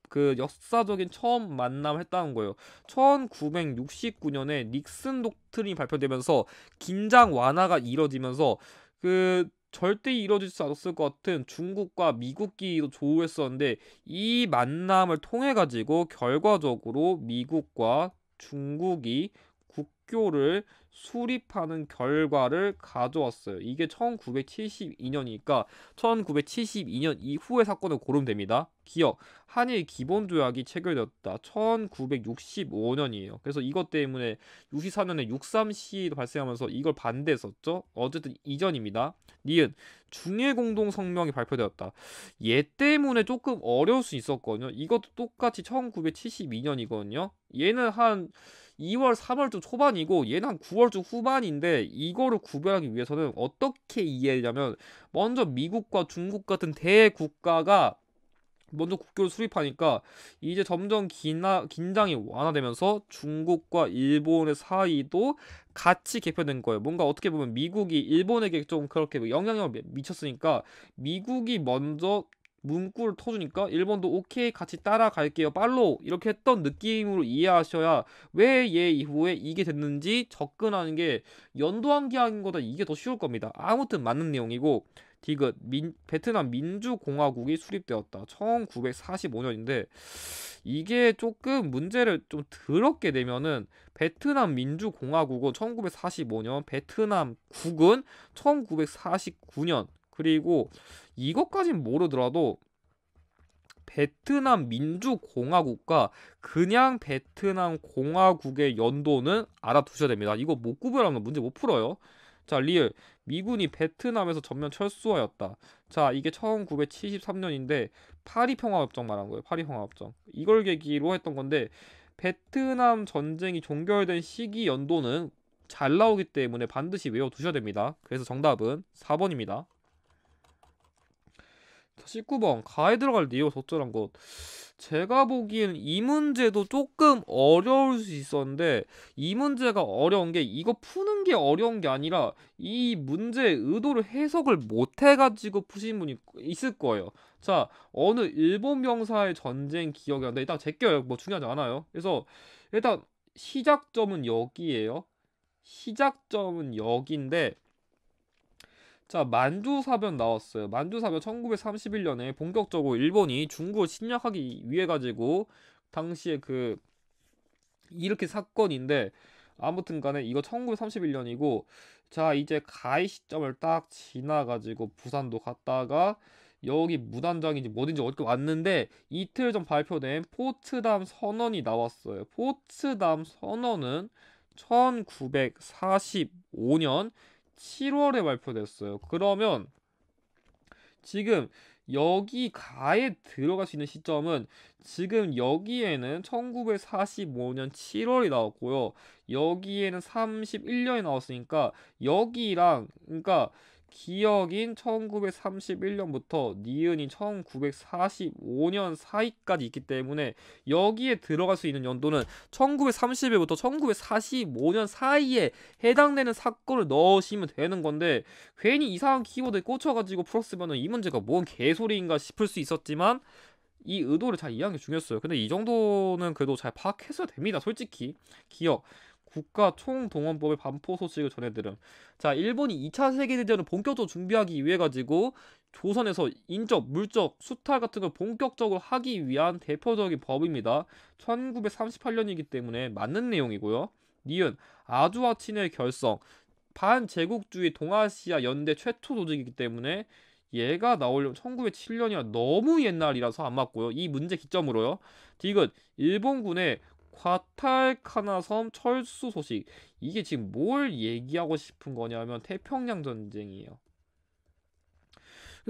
그 역사적인 처음 만남 을 했다는 거예요. 1969년에 닉슨 독트린이 발표되면서 긴장 완화가 이뤄지면서 그 절대 이뤄지지 않았을 것 같은 중국과 미국끼리도 조우했었는데 이 만남을 통해 가지고 결과적으로 미국과 중국이 국교를 수립하는 결과를 가져왔어요. 이게 1972년이니까 1972년 이후의 사건을 고름됩니다. 기억, 한일 기본조약이 체결되었다. 1965년이에요. 그래서 이것 때문에 64년에 63시도 발생하면서 이걸 반대했었죠. 어쨌든 이전입니다. 니은, 중일공동성명이 발표되었다. 얘 때문에 조금 어려울 수 있었거든요. 이것도 똑같이 1972년이거든요. 얘는 한 2월, 3월쯤 초반이고 얘는 한 9월쯤 후반인데 이거를 구별하기 위해서는 어떻게 이해하냐면 먼저 미국과 중국 같은 대국가가 먼저 국교를 수립하니까 이제 점점 긴하, 긴장이 완화되면서 중국과 일본의 사이도 같이 개편된 거예요. 뭔가 어떻게 보면 미국이 일본에게 좀 그렇게 영향력을 미쳤으니까 미국이 먼저 문구를 터주니까 일본도 오케이 같이 따라갈게요 빨로 이렇게 했던 느낌으로 이해하셔야 왜 얘 이후에 이게 됐는지 접근하는 게연도한기한 거다 이게 더 쉬울 겁니다 아무튼 맞는 내용이고 디귿 민, 베트남 민주공화국이 수립되었다 1945년인데 이게 조금 문제를 좀 더럽게 되면은 베트남 민주공화국은 1945년 베트남 국은 1949년 그리고 이것까진 모르더라도 베트남 민주공화국과 그냥 베트남 공화국의 연도는 알아두셔야 됩니다. 이거 못 구별하면 문제 못 풀어요. 자, 리을. 미군이 베트남에서 전면 철수하였다. 자, 이게 1973년인데 파리 평화협정 말한 거예요. 파리 평화협정. 이걸 계기로 했던 건데 베트남 전쟁이 종결된 시기 연도는 잘 나오기 때문에 반드시 외워두셔야 됩니다. 그래서 정답은 4번입니다. 19번 가에 들어갈 니오 적절한 것 제가 보기엔이 문제도 조금 어려울 수 있었는데 이 문제가 어려운 게 이거 푸는 게 어려운 게 아니라 이 문제의 의도를 해석을 못 해가지고 푸신 분이 있을 거예요 자 어느 일본 명사의 전쟁 기억이 나는데 일단 제껴요 뭐 중요하지 않아요 그래서 일단 시작점은 여기예요 시작점은 여기인데 자, 만주 사변 나왔어요. 만주 사변 1931년에 본격적으로 일본이 중국을 침략하기 위해 가지고 당시에 그 이렇게 사건인데 아무튼 간에 이거 1931년이고 자, 이제 가해 시점을 딱 지나 가지고 부산도 갔다가 여기 무단장인지 뭐든지 어떻게 왔는데 이틀 전 발표된 포츠담 선언이 나왔어요. 포츠담 선언은 1945년 7월에 발표됐어요. 그러면 지금 여기 가에 들어갈 수 있는 시점은 지금 여기에는 1945년 7월이 나왔고요. 여기에는 31년이 나왔으니까 여기랑 그러니까 기역인 1931년부터 니은인 1945년 사이까지 있기 때문에 여기에 들어갈 수 있는 연도는 1 9 3 0일부터 1945년 사이에 해당되는 사건을 넣으시면 되는 건데 괜히 이상한 키워드에 꽂혀가지고 풀었으면 이 문제가 뭔 개소리인가 싶을 수 있었지만 이 의도를 잘 이해하는 게 중요했어요. 근데 이 정도는 그래도 잘 파악했어야 됩니다. 솔직히 기억 국가 총동원법의 반포 소식을 전해드림. 자, 일본이 2차 세계대전을 본격적으로 준비하기 위해 가지고 조선에서 인적, 물적, 수탈 같은 걸 본격적으로 하기 위한 대표적인 법입니다. 1938년이기 때문에 맞는 내용이고요. 니은 아주아 친의 결성 반제국주의 동아시아 연대 최초 조직이기 때문에 얘가 나오려면 1 9 0 7년이야 너무 옛날이라서 안 맞고요. 이 문제 기점으로요. 디귿 일본군의 과탈카나 섬 철수 소식. 이게 지금 뭘 얘기하고 싶은 거냐면 태평양 전쟁이에요.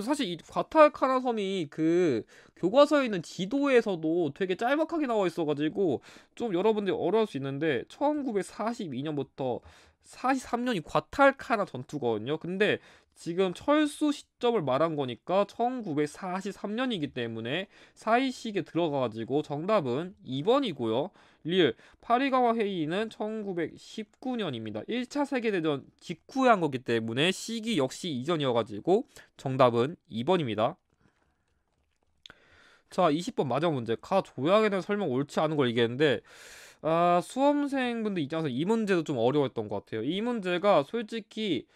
사실 이 과탈카나 섬이 그 교과서에 있는 지도에서도 되게 짤막하게 나와 있어가지고 좀 여러분들이 어려울 수 있는데 1942년부터 43년이 과탈카나 전투거든요. 근데 지금 철수 시점을 말한 거니까 1943년이기 때문에 사이식에 들어가가지고 정답은 2번이고요. 리을 파리가와 회의는 1919년입니다. 1차 세계대전 직후에 한 거기 때문에 시기 역시 이전이어가지고 정답은 2번입니다. 자, 20번 마지막 문제. 가 조약에 대한 설명 옳지 않은 걸 얘기했는데 아, 수험생분들 입장에서 이 문제도 좀 어려웠던 것 같아요. 이 문제가 솔직히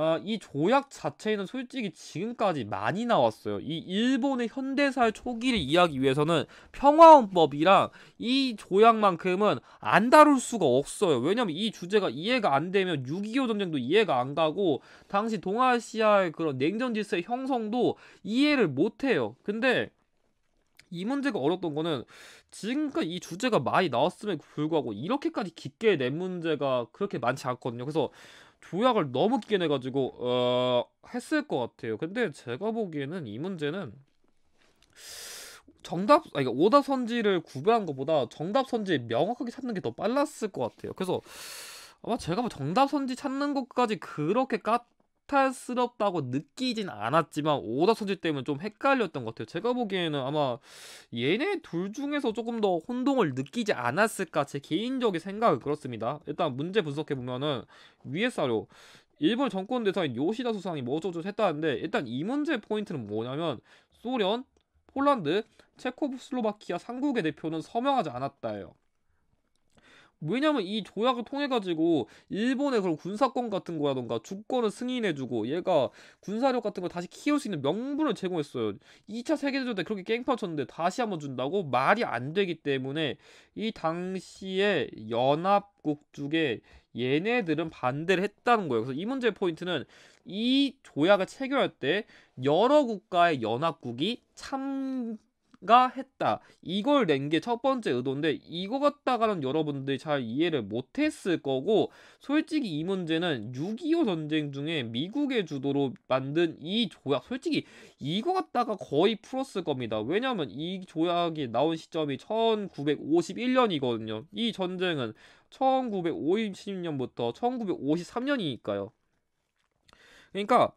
어, 이 조약 자체는 솔직히 지금까지 많이 나왔어요. 이 일본의 현대사의 초기를 이해하기 위해서는 평화헌법이랑 이 조약만큼은 안 다룰 수가 없어요. 왜냐면 이 주제가 이해가 안 되면 6.25 전쟁도 이해가 안 가고 당시 동아시아의 그런 냉전 질서의 형성도 이해를 못 해요. 근데 이 문제가 어렵던 거는 지금까지 이 주제가 많이 나왔음에도 불구하고 이렇게까지 깊게 낸 문제가 그렇게 많지 않거든요. 그래서 조약을 너무 끼게 내가지고 어, 했을 것 같아요. 근데 제가 보기에는 이 문제는 정답 아니 그 오답 선지를 구별한 것보다 정답 선지 명확하게 찾는 게 더 빨랐을 것 같아요. 그래서 아마 제가 뭐 정답 선지 찾는 것까지 그렇게 까 배타스럽다고 느끼진 않았지만 오다 소질 때문에 좀 헷갈렸던 것 같아요. 제가 보기에는 아마 얘네 둘 중에서 조금 더 혼동을 느끼지 않았을까 제 개인적인 생각은 그렇습니다. 일단 문제 분석해 보면은 위에 사료 일본 정권 대사인 요시다 수상이 뭐저저 했다는데 일단 이 문제 포인트는 뭐냐면 소련, 폴란드, 체코슬로바키아 삼국의 대표는 서명하지 않았다예요. 왜냐면 이 조약을 통해 가지고 일본의 그런 군사권 같은 거라던가 주권을 승인해주고 얘가 군사력 같은 걸 다시 키울 수 있는 명분을 제공했어요. 2차 세계대전 때 그렇게 깽판 쳤는데 다시 한번 준다고 말이 안 되기 때문에 이 당시에 연합국 쪽에 얘네들은 반대를 했다는 거예요. 그래서 이 문제 의 포인트는 이 조약을 체결할 때 여러 국가의 연합국이 참가 했다. 이걸 낸 게 첫 번째 의도인데 이거 갖다가는 여러분들이 잘 이해를 못했을 거고 솔직히 이 문제는 6.25 전쟁 중에 미국의 주도로 만든 이 조약 솔직히 이거 갖다가 거의 풀었을 겁니다. 왜냐하면 이 조약이 나온 시점이 1951년이거든요. 이 전쟁은 1950년부터 1953년이니까요. 그러니까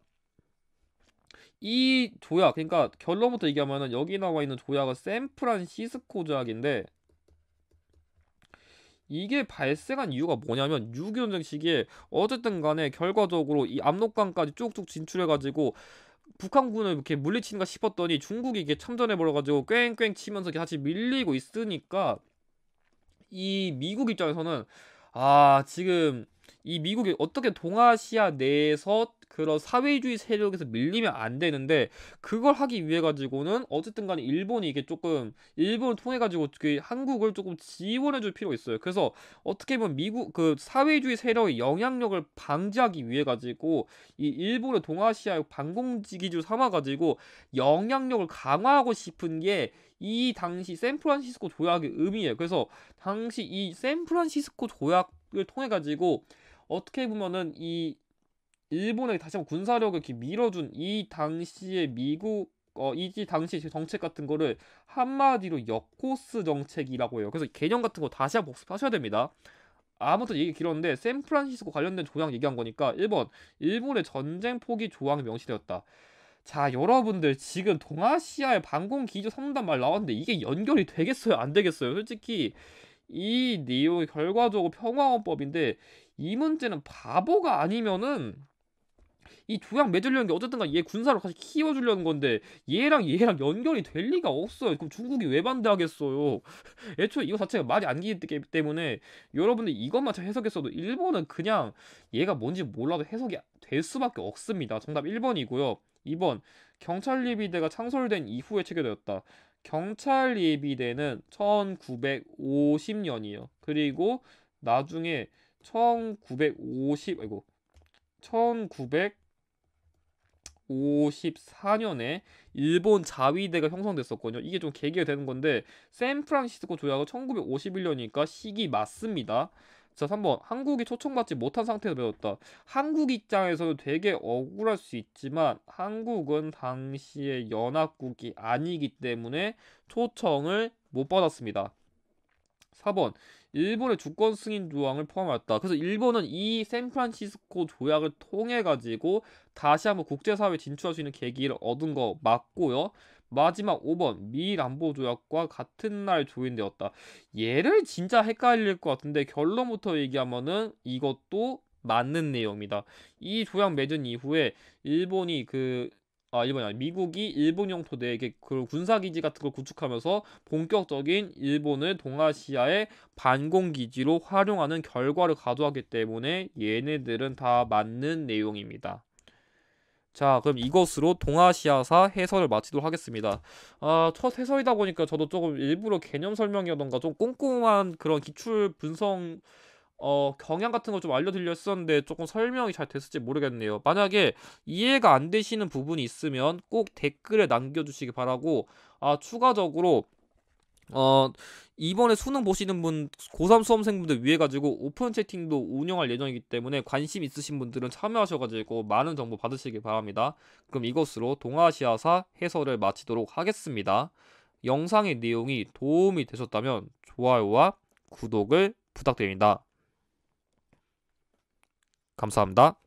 이 조약, 그러니까 결론부터 얘기하면은 여기 나와 있는 조약은 샌프란시스코 조약인데 이게 발생한 이유가 뭐냐면 6.25 전쟁 시기에 어쨌든 간에 결과적으로 이 압록강까지 쭉쭉 진출해가지고 북한군을 이렇게 물리치는가 싶었더니 중국이 이게 참전해버려가지고 꽹꽹 치면서 다시 밀리고 있으니까 이 미국 입장에서는 아 지금 이 미국이 어떻게 동아시아 내에서 그런 사회주의 세력에서 밀리면 안 되는데 그걸 하기 위해 가지고는 어쨌든 간에 일본이 이게 조금 일본을 통해 가지고 그 한국을 조금 지원해 줄 필요가 있어요. 그래서 어떻게 보면 미국 그 사회주의 세력의 영향력을 방지하기 위해 가지고 이일본의 동아시아의 반공지기주 삼아 가지고 영향력을 강화하고 싶은 게 이 당시 샌프란시스코 조약의 의미예요. 그래서 당시 이 샌프란시스코 조약을 통해 가지고 어떻게 보면은 이 일본에 다시 한번 군사력을 이렇게 밀어준 이 당시의 미국 어, 이지 당시 정책 같은 거를 한마디로 역코스 정책이라고 해요. 그래서 개념 같은 거 다시 한번 복습하셔야 됩니다. 아무튼 얘기 길었는데 샌프란시스코 관련된 조항 얘기한 거니까 1번 일본의 전쟁 포기 조항이 명시되었다. 자 여러분들 지금 동아시아의 방공 기조 3단 말 나왔는데 이게 연결이 되겠어요 안 되겠어요 솔직히 이 내용이 결과적으로 평화헌법인데 이 문제는 바보가 아니면은 이 조약 맺으려는 게 어쨌든간 얘 군사로 다시 키워주려는 건데 얘랑 얘랑 연결이 될 리가 없어요. 그럼 중국이 왜 반대하겠어요? 애초에 이거 자체가 말이 안 되기 때문에 여러분들 이것만 잘 해석했어도 일본은 그냥 얘가 뭔지 몰라도 해석이 될 수밖에 없습니다. 정답 1번이고요. 2번 경찰 예비대가 창설된 이후에 체결되었다 경찰 예비대는 1950년이요. 그리고 나중에 1950 아이고 1900 1954년에 일본 자위대가 형성됐었거든요. 이게 좀 계기가 되는 건데 샌프란시스코 조약은 1951년이니까 시기 맞습니다. 자, 3번. 한국이 초청받지 못한 상태에서 배웠다. 한국 입장에서는 되게 억울할 수 있지만 한국은 당시의 연합국이 아니기 때문에 초청을 못 받았습니다. 4번. 일본의 주권 승인 조항을 포함하였다. 그래서 일본은 이 샌프란시스코 조약을 통해 가지고 다시 한번 국제사회에 진출할 수 있는 계기를 얻은 거 맞고요. 마지막 5번 미일 안보 조약과 같은 날 조인되었다. 얘를 진짜 헷갈릴 것 같은데 결론부터 얘기하면은 이것도 맞는 내용입니다. 이 조약 맺은 이후에 일본이 그 아, 일본이 아니 미국이 일본용 토대 이게 그 군사 기지 같은 걸 구축하면서 본격적인 일본을 동아시아의 반공 기지로 활용하는 결과를 가져왔기 때문에 얘네들은 다 맞는 내용입니다. 자, 그럼 이것으로 동아시아사 해설을 마치도록 하겠습니다. 아, 첫 해설이다 보니까 저도 조금 일부러 개념 설명이라던가 좀 꼼꼼한 그런 기출 분석 어, 경향 같은 거 좀알려드렸었는데 조금 설명이 잘 됐을지 모르겠네요. 만약에 이해가 안 되시는 부분이 있으면 꼭 댓글에 남겨주시기 바라고, 아, 추가적으로, 어, 이번에 수능 보시는 분, 고3 수험생분들 위해 가지고 오픈 채팅도 운영할 예정이기 때문에 관심 있으신 분들은 참여하셔가지고 많은 정보 받으시기 바랍니다. 그럼 이것으로 동아시아사 해설을 마치도록 하겠습니다. 영상의 내용이 도움이 되셨다면 좋아요와 구독을 부탁드립니다. 감사합니다.